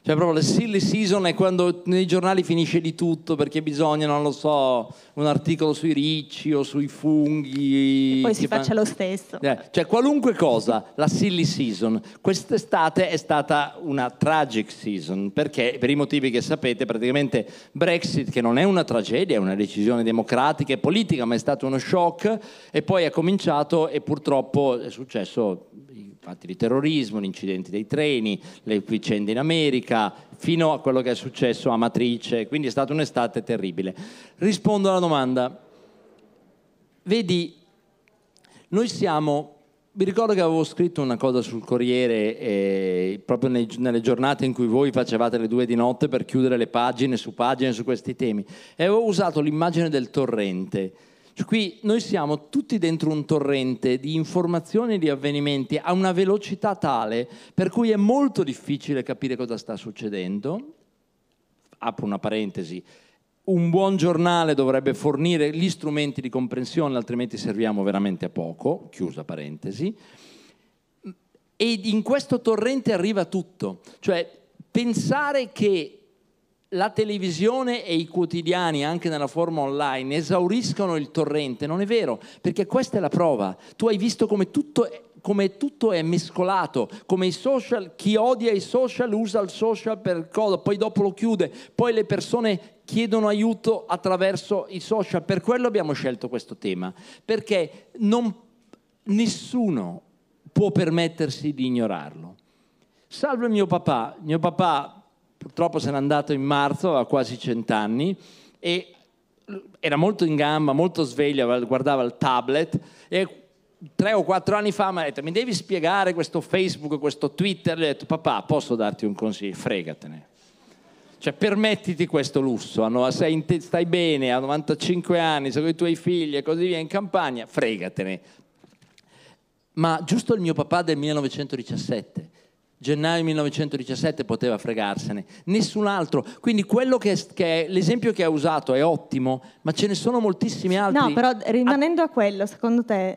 [SPEAKER 1] cioè proprio la silly season è quando nei giornali finisce di tutto perché bisogna, non lo so, un articolo sui ricci o sui funghi. E poi si faccia lo stesso. Eh, cioè qualunque cosa, la silly season. Quest'estate è stata una tragic season perché per i motivi che sapete praticamente Brexit che non è una tragedia, è una decisione democratica e politica ma è stato uno shock e poi è cominciato e purtroppo è successo fatti di terrorismo, gli incidenti dei treni, le vicende in America, fino a quello che è successo a Matrice, quindi è stata un'estate terribile. Rispondo alla domanda. Vedi, noi siamo vi ricordo che avevo scritto una cosa sul Corriere eh, proprio nei, nelle giornate in cui voi facevate le due di notte per chiudere le pagine su pagine su questi temi e avevo usato l'immagine del torrente cioè, qui noi siamo tutti dentro un torrente di informazioni e di avvenimenti a una velocità tale per cui è molto difficile capire cosa sta succedendo. Apro una parentesi. Un buon giornale dovrebbe fornire gli strumenti di comprensione, altrimenti serviamo veramente a poco, chiusa parentesi. E in questo torrente arriva tutto. Cioè, pensare che la televisione e i quotidiani, anche nella forma online, esauriscono il torrente, non è vero, perché questa è la prova. Tu hai visto come tutto è come tutto è mescolato, come i social, chi odia i social usa il social per cosa, poi dopo lo chiude, poi le persone chiedono aiuto attraverso i social, per quello abbiamo scelto questo tema, perché non, nessuno può permettersi di ignorarlo. Salve mio papà, mio papà purtroppo se n'è andato in marzo, ha quasi cent'anni, e era molto in gamba, molto sveglio, guardava il tablet e tre o quattro anni fa mi ha detto mi devi spiegare questo Facebook, questo Twitter, gli ho detto papà posso darti un consiglio, fregatene. Cioè permettiti questo lusso, no? te, stai bene, a 95 anni, sei con i tuoi figli e così via in campagna, fregatene. Ma giusto il mio papà del 1917, gennaio 1917 poteva fregarsene, nessun altro. Quindi che è, che è, l'esempio che ha usato è ottimo, ma ce ne sono moltissimi altri. No, però
[SPEAKER 2] rimanendo a, a quello, secondo te,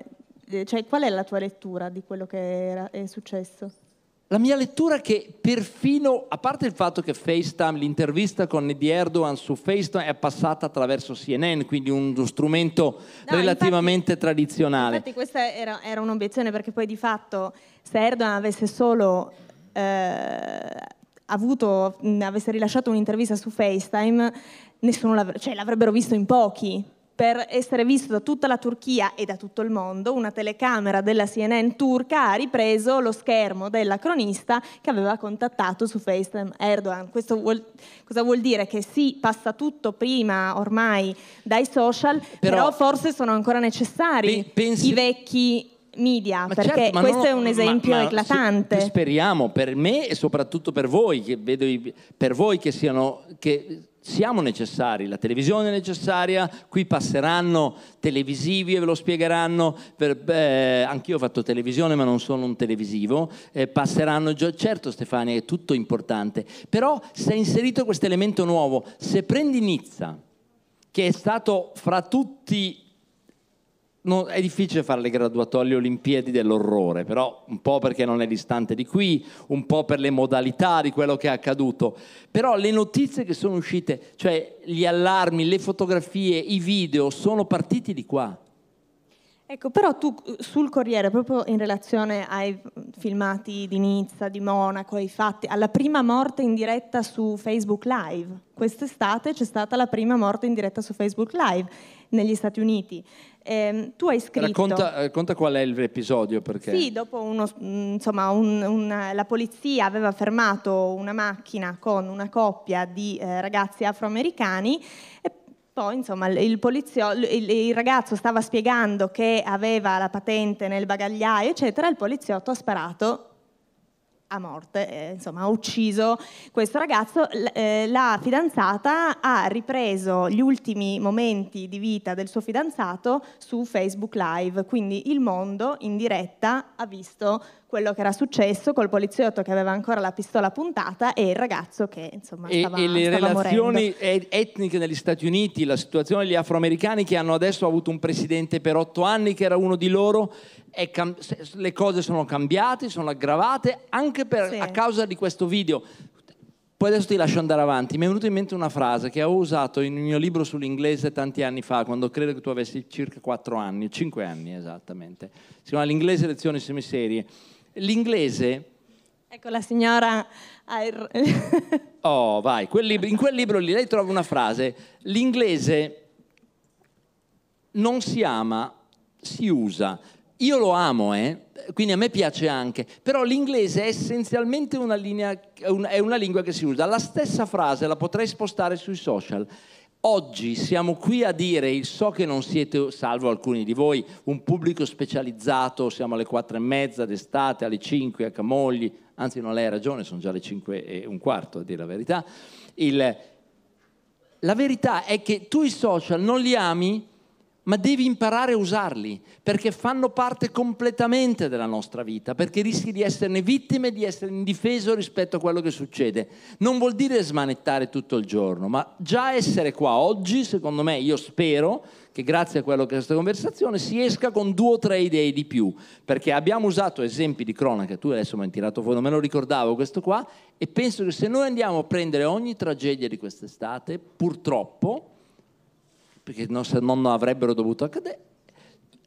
[SPEAKER 2] eh, cioè, qual è la tua lettura di quello che era, è successo?
[SPEAKER 1] La mia lettura è che perfino, a parte il fatto che FaceTime, l'intervista con Eddie Erdogan su FaceTime è passata attraverso CNN, quindi uno strumento no, relativamente infatti, tradizionale. Infatti
[SPEAKER 2] questa era, era un'obiezione perché poi di fatto se Erdogan avesse solo eh, avuto, avesse rilasciato un'intervista su FaceTime, l'avre- cioè, l'avrebbero visto in pochi. Per essere visto da tutta la Turchia e da tutto il mondo, una telecamera della CNN turca ha ripreso lo schermo della cronista che aveva contattato su FaceTime Erdogan. Questo vuol, cosa vuol dire? Che sì, passa tutto prima ormai dai social, però, però forse sono ancora necessari pe- pensi... i vecchi media, ma perché certo, questo no, è un esempio ma, ma eclatante.
[SPEAKER 1] Speriamo per me e soprattutto per voi, che vedo i, per voi che siano... Che, siamo necessari, la televisione è necessaria, qui passeranno televisivi e ve lo spiegheranno, per, eh, anch'io ho fatto televisione ma non sono un televisivo, eh, passeranno, certo Stefania è tutto importante, però se è inserito questo elemento nuovo, se prendi Nizza, che è stato fra tutti No, è difficile fare le graduatorie olimpiadi dell'orrore, però un po' perché non è distante di qui, un po' per le modalità di quello che è accaduto, però le notizie che sono uscite, cioè gli allarmi, le fotografie, i video, sono partiti di qua.
[SPEAKER 2] Ecco, però tu sul Corriere, proprio in relazione ai filmati di Nizza, di Monaco, ai fatti, alla prima morte in diretta su Facebook Live, quest'estate c'è stata la prima morte in diretta su Facebook Live negli Stati Uniti. Eh, tu hai scritto... Racconta,
[SPEAKER 1] racconta, eh, qual è l'episodio perché... Sì,
[SPEAKER 2] dopo uno, mm, insomma, un, un, la polizia aveva fermato una macchina con una coppia di eh, ragazzi afroamericani e poi insomma, il, polizio, il, il, ragazzo stava spiegando che aveva la patente nel bagagliaio, eccetera, e il poliziotto ha sparato a morte, eh, insomma ha ucciso questo ragazzo, L- eh, la fidanzata ha ripreso gli ultimi momenti di vita del suo fidanzato su Facebook Live, quindi il mondo in diretta ha visto quello che era successo col poliziotto che aveva ancora la pistola puntata e il ragazzo che insomma stava, e, e le relazioni
[SPEAKER 1] morendo. etniche negli Stati Uniti, la situazione degli afroamericani che hanno adesso avuto un presidente per otto anni che era uno di loro, cam- le cose sono cambiate, sono aggravate anche per, sì. a causa di questo video. Poi adesso ti lascio andare avanti. Mi è venuta in mente una frase che avevo usato in un mio libro sull'inglese tanti anni fa, quando credo che tu avessi circa 4 anni, 5 anni esattamente. Si chiama L'inglese lezioni semiserie l'inglese...
[SPEAKER 2] Ecco, la signora...
[SPEAKER 1] oh, vai, quel libro, in quel libro lì lei trova una frase, l'inglese non si ama, si usa. Io lo amo, eh? quindi a me piace anche, però l'inglese è essenzialmente una, linea, è una lingua che si usa. La stessa frase la potrei spostare sui social Oggi siamo qui a dire, so che non siete, salvo alcuni di voi, un pubblico specializzato, siamo alle quattro e mezza d'estate, alle 5 a Camogli, anzi non lei ha ragione, sono già le 5 e un quarto a dire la verità. Il, la verità è che tu i social non li ami ma devi imparare a usarli perché fanno parte completamente della nostra vita, perché rischi di esserne vittime, di essere indifeso rispetto a quello che succede. Non vuol dire smanettare tutto il giorno, ma già essere qua oggi, secondo me, io spero che grazie a quello che è questa conversazione si esca con due o tre idee di più, perché abbiamo usato esempi di cronaca, tu adesso mi hai tirato fuori, non me lo ricordavo questo qua, e penso che se noi andiamo a prendere ogni tragedia di quest'estate, purtroppo, perché non, avrebbero dovuto accadere,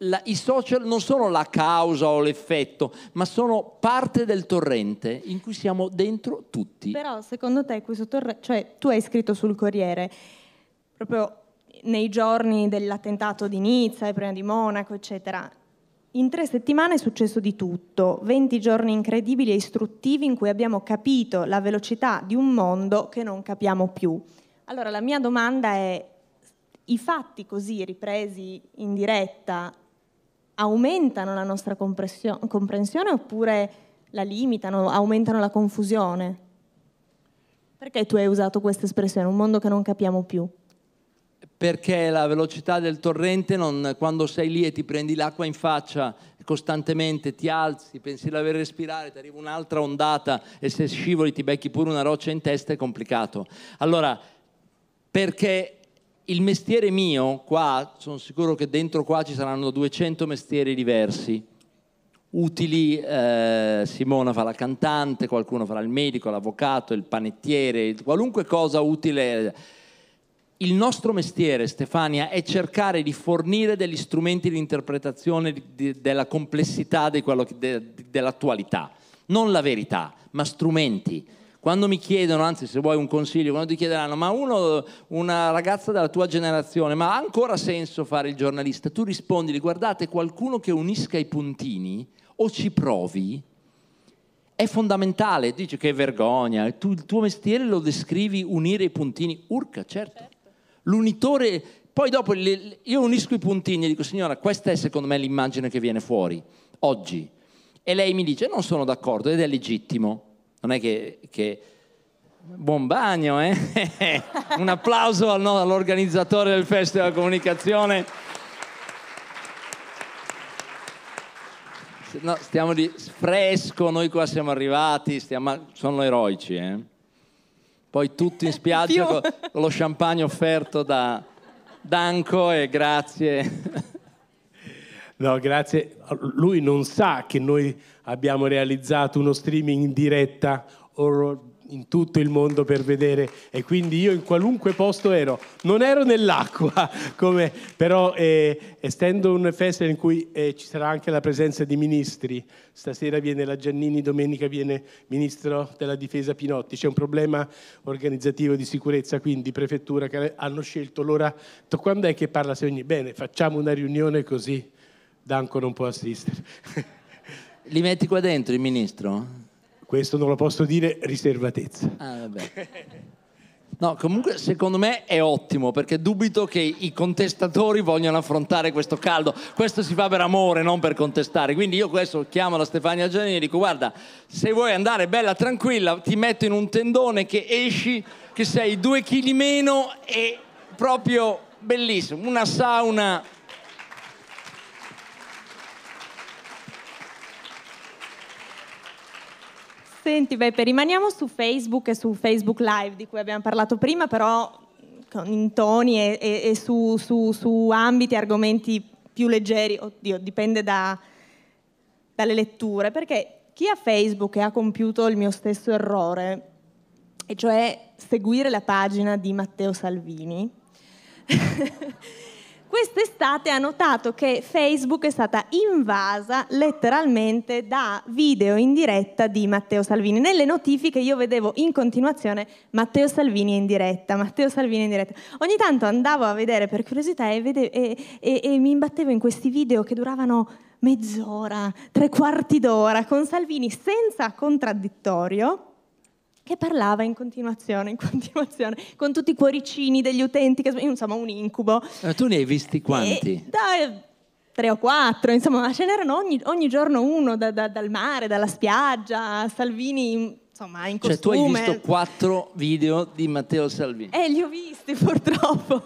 [SPEAKER 1] la, i social non sono la causa o l'effetto, ma sono parte del torrente in cui siamo dentro
[SPEAKER 2] tutti. Però secondo te questo torrente, cioè tu hai scritto sul Corriere, proprio nei giorni dell'attentato di Nizza e prima di Monaco, eccetera, in tre settimane è successo di tutto, 20 giorni incredibili e istruttivi in cui abbiamo capito la velocità di un mondo che non capiamo più. Allora la mia domanda è i fatti così ripresi in diretta aumentano la nostra comprensione oppure la limitano, aumentano la confusione? Perché tu hai usato questa espressione, un mondo che non capiamo più?
[SPEAKER 1] Perché la velocità del torrente, non, quando sei lì e ti prendi l'acqua in faccia costantemente, ti alzi, pensi di aver respirare, ti arriva un'altra ondata e se scivoli ti becchi pure una roccia in testa, è complicato. Allora, perché il mestiere mio, qua, sono sicuro che dentro qua ci saranno 200 mestieri diversi, utili, eh, Simona fa la cantante, qualcuno farà il medico, l'avvocato, il panettiere, qualunque cosa utile. Il nostro mestiere, Stefania, è cercare di fornire degli strumenti di interpretazione di, della complessità di quello, dell'attualità, non la verità, ma strumenti quando mi chiedono, anzi se vuoi un consiglio, quando ti chiederanno, ma uno, una ragazza della tua generazione, ma ha ancora senso fare il giornalista? Tu rispondi, guardate, qualcuno che unisca i puntini o ci provi, è fondamentale, dici che vergogna, tu, il tuo mestiere lo descrivi unire i puntini, urca certo. certo. L'unitore, poi dopo le, io unisco i puntini e dico signora questa è secondo me l'immagine che viene fuori oggi e lei mi dice non sono d'accordo ed è legittimo. Non è che... che... Buon bagno, eh? Un applauso all'organizzatore del Festival della Comunicazione. No, stiamo di fresco, noi qua siamo arrivati, stiamo, sono eroici. Eh? Poi tutti in spiaggia con lo champagne offerto da Danco e grazie. no, grazie. Lui non sa che noi abbiamo realizzato uno streaming in diretta in tutto il mondo per vedere e quindi io in qualunque posto ero, non ero nell'acqua, come, però eh, essendo un festival in cui eh, ci sarà anche la presenza di ministri, stasera viene la Giannini, domenica viene ministro della difesa Pinotti, c'è un problema organizzativo di sicurezza, quindi prefettura che hanno scelto l'ora, quando è che parla Segni? Bene, facciamo una riunione così Danco non può assistere. Li metti qua dentro il ministro? Questo non lo posso dire, riservatezza. Ah, vabbè. No, comunque secondo me è ottimo perché dubito che i contestatori vogliano affrontare questo caldo. Questo si fa per amore, non per contestare. Quindi io questo chiamo la Stefania Giannini e dico guarda, se vuoi andare bella tranquilla, ti metto in un tendone che esci, che sei due chili meno e proprio bellissimo, una sauna
[SPEAKER 2] Senti, Beppe, rimaniamo su Facebook e su Facebook Live di cui abbiamo parlato prima, però in toni e, e, e su, su, su ambiti e argomenti più leggeri, oddio, dipende da, dalle letture, perché chi ha Facebook e ha compiuto il mio stesso errore, e cioè seguire la pagina di Matteo Salvini, quest'estate ha notato che Facebook è stata invasa letteralmente da video in diretta di Matteo Salvini. Nelle notifiche io vedevo in continuazione Matteo Salvini in diretta, Matteo Salvini in diretta. Ogni tanto andavo a vedere per curiosità e, vedevo, e, e, e mi imbattevo in questi video che duravano mezz'ora, tre quarti d'ora con Salvini senza contraddittorio che parlava in continuazione, in continuazione, con tutti i cuoricini degli utenti, che, insomma un incubo.
[SPEAKER 1] Ma eh, tu ne hai visti quanti? E,
[SPEAKER 2] da, tre o quattro, insomma, ma ce n'erano ogni, ogni giorno uno, da, da, dal mare, dalla spiaggia, Salvini insomma, in costume. Cioè tu hai visto
[SPEAKER 1] quattro video di Matteo Salvini?
[SPEAKER 2] Eh, li ho visti purtroppo.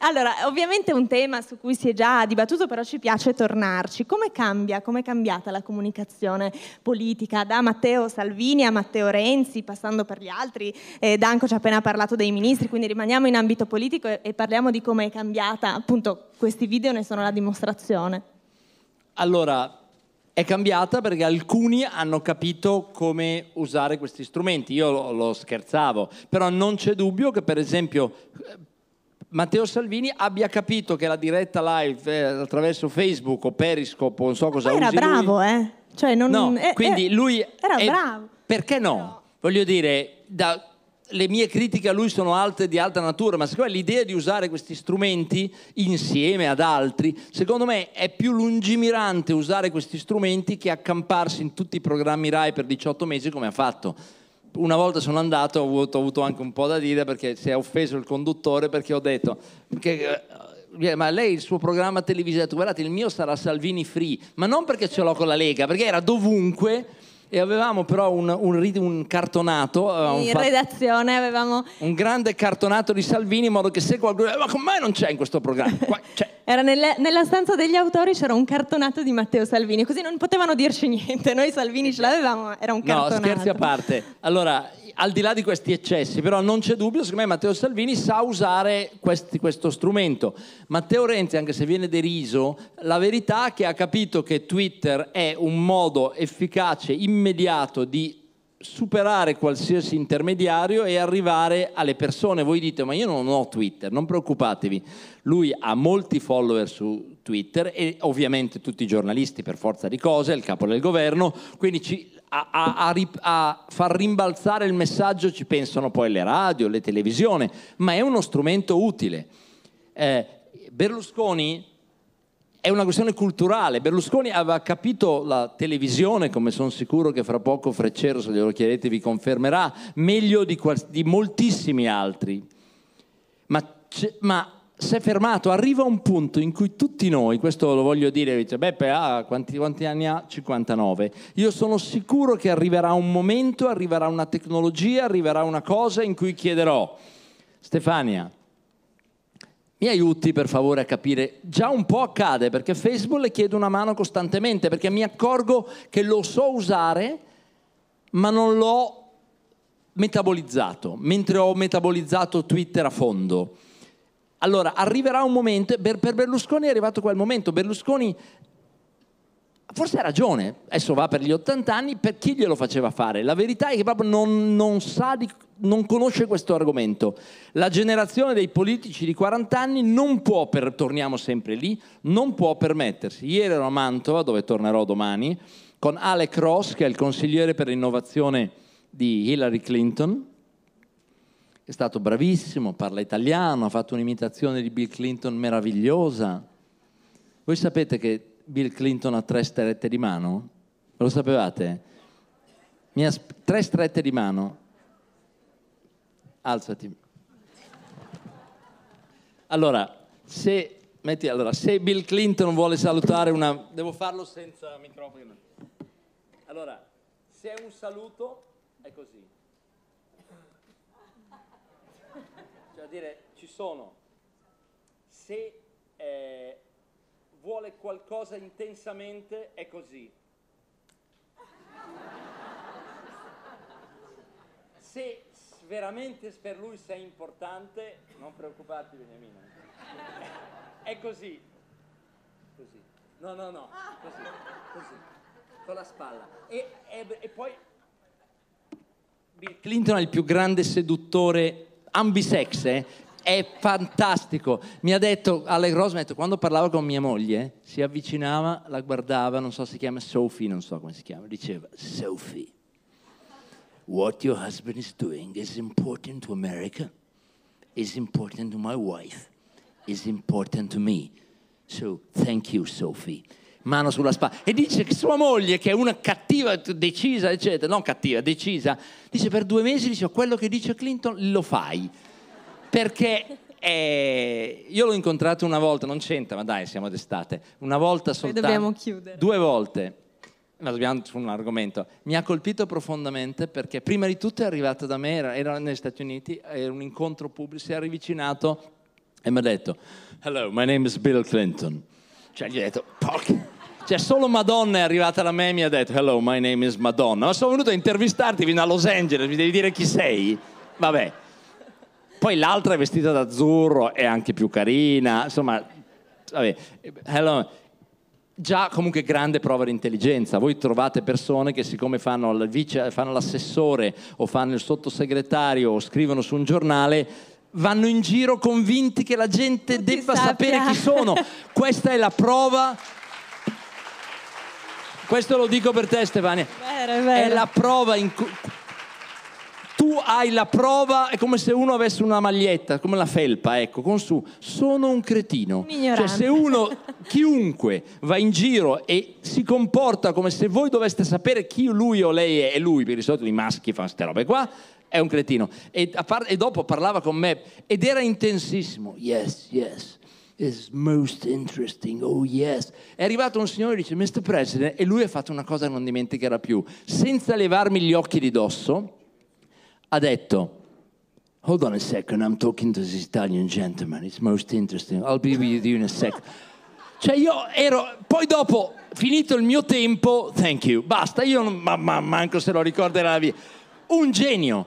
[SPEAKER 2] Allora, ovviamente è un tema su cui si è già dibattuto, però ci piace tornarci. Come cambia, come è cambiata la comunicazione politica da Matteo Salvini a Matteo Renzi, passando per gli altri? Eh, Danco ci ha appena parlato dei ministri, quindi rimaniamo in ambito politico e, e parliamo di come è cambiata, appunto questi video ne sono la dimostrazione.
[SPEAKER 1] Allora, è cambiata perché alcuni hanno capito come usare questi strumenti, io lo, lo scherzavo, però non c'è dubbio che per esempio Matteo Salvini abbia capito che la diretta live eh, attraverso Facebook o Periscope non so cosa era bravo, lui...
[SPEAKER 2] eh? Cioè non... No, eh, quindi eh, lui... Era è... bravo.
[SPEAKER 1] Perché no? no. Voglio dire, da... le mie critiche a lui sono alte di alta natura, ma secondo me l'idea di usare questi strumenti insieme ad altri, secondo me è più lungimirante usare questi strumenti che accamparsi in tutti i programmi RAI per 18 mesi come ha fatto una volta sono andato, ho avuto, ho avuto, anche un po' da dire perché si è offeso il conduttore perché ho detto che, eh, eh, ma lei il suo programma televisivo, guardate il mio sarà Salvini Free, ma non perché ce l'ho con la Lega, perché era dovunque e avevamo però un, un, un cartonato. Eh, in fatto,
[SPEAKER 2] redazione avevamo.
[SPEAKER 1] Un grande cartonato di Salvini, in modo che se qualcuno. Eh, ma come non c'è in questo programma? Qua,
[SPEAKER 2] cioè Era nelle, nella stanza degli autori c'era un cartonato di Matteo Salvini, così non potevano dirci niente. Noi Salvini ce l'avevamo, era un cartonato. No, scherzi a
[SPEAKER 1] parte. Allora, al di là di questi eccessi, però non c'è dubbio, secondo me Matteo Salvini sa usare questi, questo strumento. Matteo Renzi, anche se viene deriso, la verità è che ha capito che Twitter è un modo efficace, immediato di superare qualsiasi intermediario e arrivare alle persone. Voi dite, ma io non ho Twitter, non preoccupatevi. Lui ha molti follower su Twitter e ovviamente tutti i giornalisti per forza di cose, il capo del governo, quindi ci, a, a, a, far rimbalzare il messaggio ci pensano poi le radio, le televisioni, ma è uno strumento utile. Eh, Berlusconi è una questione culturale, Berlusconi aveva capito la televisione, come sono sicuro che fra poco Freccero, se glielo chiedete, vi confermerà, meglio di, di moltissimi altri. ma, ma si è fermato, arriva un punto in cui tutti noi, questo lo voglio dire, dice Beppe ah, quanti, quanti, anni ha? 59. Io sono sicuro che arriverà un momento, arriverà una tecnologia, arriverà una cosa in cui chiederò, Stefania, mi aiuti per favore a capire, già un po' accade perché Facebook le chiede una mano costantemente, perché mi accorgo che lo so usare, ma non l'ho metabolizzato, mentre ho metabolizzato Twitter a fondo allora, arriverà un momento, per, per Berlusconi è arrivato quel momento, Berlusconi forse ha ragione, adesso va per gli 80 anni, per chi glielo faceva fare? La verità è che proprio non, non, sa, di, non conosce questo argomento. La generazione dei politici di 40 anni non può, per, torniamo sempre lì, non può permettersi. Ieri ero a Mantova, dove tornerò domani, con Alec Ross, che è il consigliere per l'innovazione di Hillary Clinton, è stato bravissimo, parla italiano, ha fatto un'imitazione di Bill Clinton meravigliosa. Voi sapete che Bill Clinton ha tre strette di mano? Lo sapevate? tre strette di mano. Alzati. Allora, se, metti, allora, se Bill Clinton vuole salutare una... Devo farlo senza microfono. Allora, se è un saluto, è così. voglio dire, ci sono, se eh, vuole qualcosa intensamente è così. Se veramente per lui sei importante, non preoccuparti Beniamino, è così, così, no no no, così, così, con la spalla. e, e, e poi Bill Clinton è il più grande seduttore ambisex è fantastico. Mi ha detto Alec Ross, detto, quando parlava con mia moglie, si avvicinava, la guardava, non so se si chiama Sophie, non so come si chiama, diceva Sophie, what your husband is doing is important to America, is important to my wife, is important to me. So thank you, Sophie mano sulla spalla. E dice che sua moglie, che è una cattiva, decisa, eccetera, non cattiva, decisa, dice per due mesi, dice quello che dice Clinton lo fai. Perché eh, io l'ho incontrato una volta, non c'entra, ma dai, siamo d'estate, una volta soltanto. E dobbiamo chiudere. Due volte. Ma dobbiamo su un argomento. Mi ha colpito profondamente perché prima di tutto è arrivata da me, era, era negli Stati Uniti, era un incontro pubblico, si è avvicinato e mi ha detto, hello, my name is Bill Clinton. Cioè gli ho detto, porca... Cioè, solo Madonna è arrivata da me e mi ha detto: Hello, my name is Madonna. Ma sono venuto a intervistarti fino a Los Angeles, mi devi dire chi sei? Vabbè. Poi l'altra è vestita d'azzurro, è anche più carina, insomma, vabbè. Hello. Già comunque grande prova di intelligenza. Voi trovate persone che siccome fanno, vice, fanno l'assessore o fanno il sottosegretario o scrivono su un giornale, vanno in giro convinti che la gente Tutti debba sapere chi sono. Questa è la prova questo lo dico per te Stefania.
[SPEAKER 2] Vero, è, vero. è la
[SPEAKER 1] prova in cui tu hai la prova, è come se uno avesse una maglietta, come la felpa, ecco, con su, sono un cretino. Ignorante. Cioè se uno, chiunque, va in giro e si comporta come se voi doveste sapere chi lui o lei è, e lui, per di solito i maschi fanno queste robe qua, è un cretino. E, par- e dopo parlava con me ed era intensissimo, yes, yes is most interesting, oh yes. È arrivato un signore e dice, Mr. President, e lui ha fatto una cosa che non dimenticherà più. Senza levarmi gli occhi di dosso, ha detto, hold on a second, I'm talking to this Italian gentleman, it's most interesting, I'll be with you in a second. Cioè io ero, poi dopo, finito il mio tempo, thank you, basta, io non, ma, ma, manco se lo ricorderà la via. Un genio,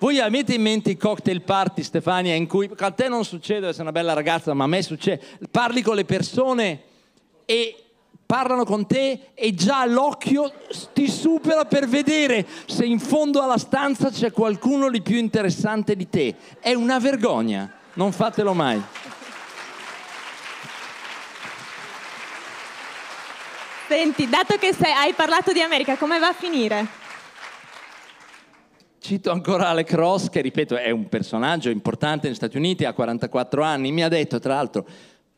[SPEAKER 1] voi avete in mente i cocktail party, Stefania, in cui a te non succede, sei una bella ragazza, ma a me succede. Parli con le persone e parlano con te e già l'occhio ti supera per vedere se in fondo alla stanza c'è qualcuno di più interessante di te. È una vergogna, non fatelo mai.
[SPEAKER 2] Senti, dato che sei, hai parlato di America, come va a finire?
[SPEAKER 1] Cito ancora Alec Ross, che ripeto è un personaggio importante negli Stati Uniti, ha 44 anni, mi ha detto tra l'altro,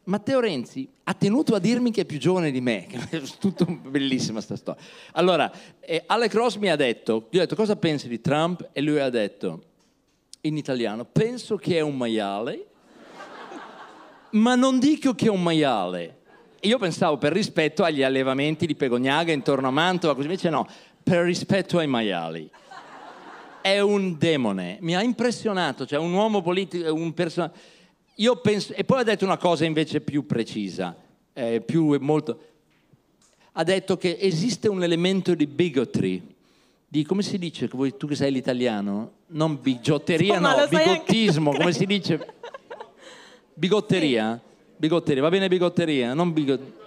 [SPEAKER 1] Matteo Renzi ha tenuto a dirmi che è più giovane di me, è tutto bellissima sta storia. Allora, eh, Alec Ross mi ha detto, gli ho detto cosa pensi di Trump e lui ha detto in italiano, penso che è un maiale, ma non dico che è un maiale. Io pensavo per rispetto agli allevamenti di Pegognaga intorno a Mantova, così invece no, per rispetto ai maiali è un demone, mi ha impressionato, cioè un uomo politico, un personaggio. Io penso, e poi ha detto una cosa invece più precisa, eh, più molto... Ha detto che esiste un elemento di bigotry, di come si dice, tu che sai l'italiano, non bigiotteria, no, bigottismo, come si dice? Bigotteria? Bigotteria, va bene bigotteria, non bigotteria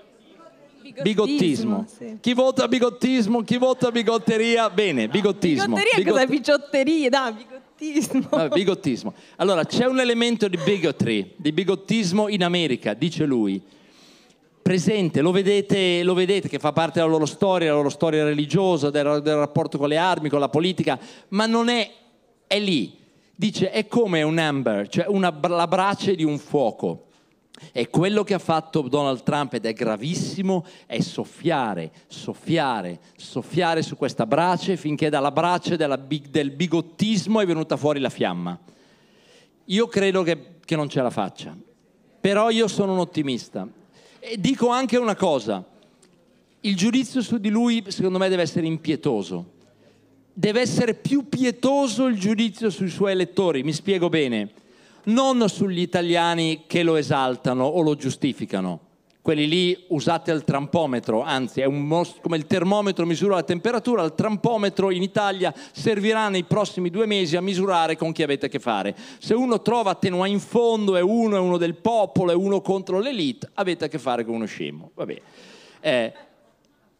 [SPEAKER 1] Bigottismo. bigottismo. Sì. Chi vota bigottismo? Chi vota bigotteria? Bene, bigottismo. Bigotteria Bigot... cos'è?
[SPEAKER 2] Bigotteria, no, bigottismo.
[SPEAKER 1] No, bigottismo. Allora, c'è un elemento di bigotry, di bigottismo in America, dice lui. Presente, lo vedete, lo vedete che fa parte della loro storia, della loro storia religiosa, del, del rapporto con le armi, con la politica, ma non è, è lì. Dice, è come un amber, cioè una, la brace di un fuoco e quello che ha fatto Donald Trump, ed è gravissimo, è soffiare, soffiare, soffiare su questa brace finché dalla brace della, del bigottismo è venuta fuori la fiamma. Io credo che, che non ce la faccia, però io sono un ottimista. E dico anche una cosa, il giudizio su di lui secondo me deve essere impietoso. Deve essere più pietoso il giudizio sui suoi elettori, mi spiego bene non sugli italiani che lo esaltano o lo giustificano. Quelli lì usate al trampometro, anzi è most- come il termometro misura la temperatura, il trampometro in Italia servirà nei prossimi due mesi a misurare con chi avete a che fare. Se uno trova tenua in fondo, è uno, è uno del popolo, è uno contro l'elite, avete a che fare con uno scemo. Vabbè. Eh,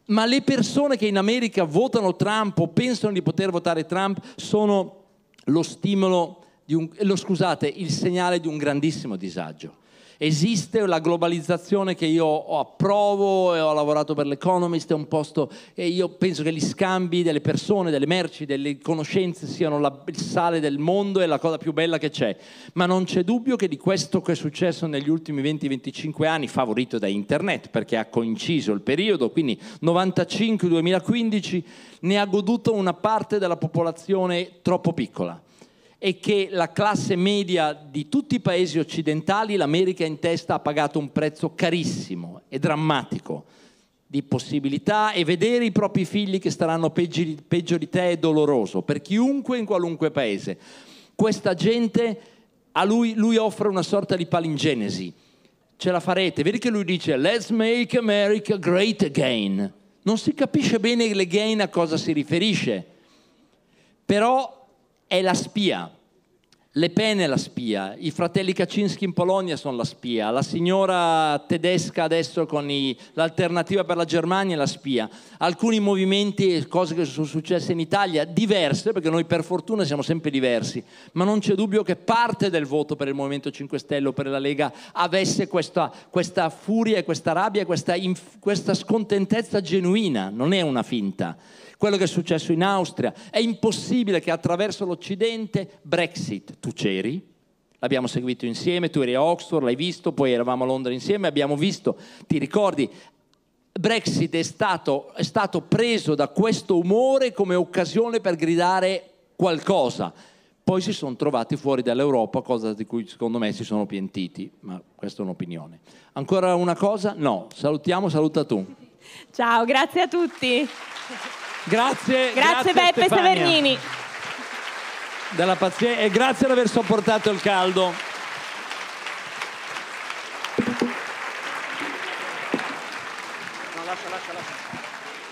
[SPEAKER 1] ma le persone che in America votano Trump o pensano di poter votare Trump sono lo stimolo un, lo scusate, il segnale di un grandissimo disagio. Esiste la globalizzazione che io approvo e ho lavorato per l'Economist, è un posto e io penso che gli scambi delle persone, delle merci, delle conoscenze siano la, il sale del mondo e la cosa più bella che c'è. Ma non c'è dubbio che di questo che è successo negli ultimi 20-25 anni, favorito da internet perché ha coinciso il periodo, quindi 95-2015, ne ha goduto una parte della popolazione troppo piccola è che la classe media di tutti i paesi occidentali, l'America in testa, ha pagato un prezzo carissimo e drammatico di possibilità e vedere i propri figli che staranno peggi, peggio di te è doloroso per chiunque in qualunque paese. Questa gente, a lui, lui offre una sorta di palingenesi. Ce la farete. Vedi che lui dice, let's make America great again. Non si capisce bene l'again a cosa si riferisce. Però è la spia. Le Pen è la spia, i fratelli Kaczynski in Polonia sono la spia, la signora tedesca adesso con i, l'alternativa per la Germania è la spia, alcuni movimenti e cose che sono successe in Italia, diverse, perché noi per fortuna siamo sempre diversi, ma non c'è dubbio che parte del voto per il Movimento 5 Stelle o per la Lega avesse questa, questa furia e questa rabbia questa, questa scontentezza genuina, non è una finta quello che è successo in Austria. È impossibile che attraverso l'Occidente Brexit, tu c'eri, l'abbiamo seguito insieme, tu eri a Oxford, l'hai visto, poi eravamo a Londra insieme, abbiamo visto, ti ricordi, Brexit è stato, è stato preso da questo umore come occasione per gridare qualcosa. Poi si sono trovati fuori dall'Europa, cosa di cui secondo me si sono pentiti, ma questa è un'opinione. Ancora una cosa? No, salutiamo, saluta tu.
[SPEAKER 2] Ciao, grazie a tutti.
[SPEAKER 1] Grazie, grazie, grazie Beppe Severnini. Della pazienza e grazie per aver sopportato il caldo. No,
[SPEAKER 2] lascia, lascia, lascia.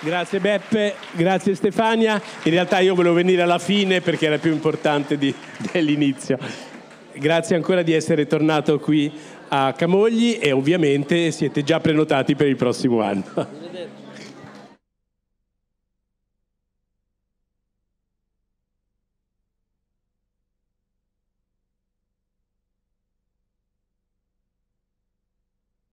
[SPEAKER 1] Grazie Beppe, grazie Stefania. In realtà io volevo venire alla fine perché era più importante di, dell'inizio. Grazie ancora di essere tornato qui a Camogli e ovviamente siete già prenotati per il prossimo anno.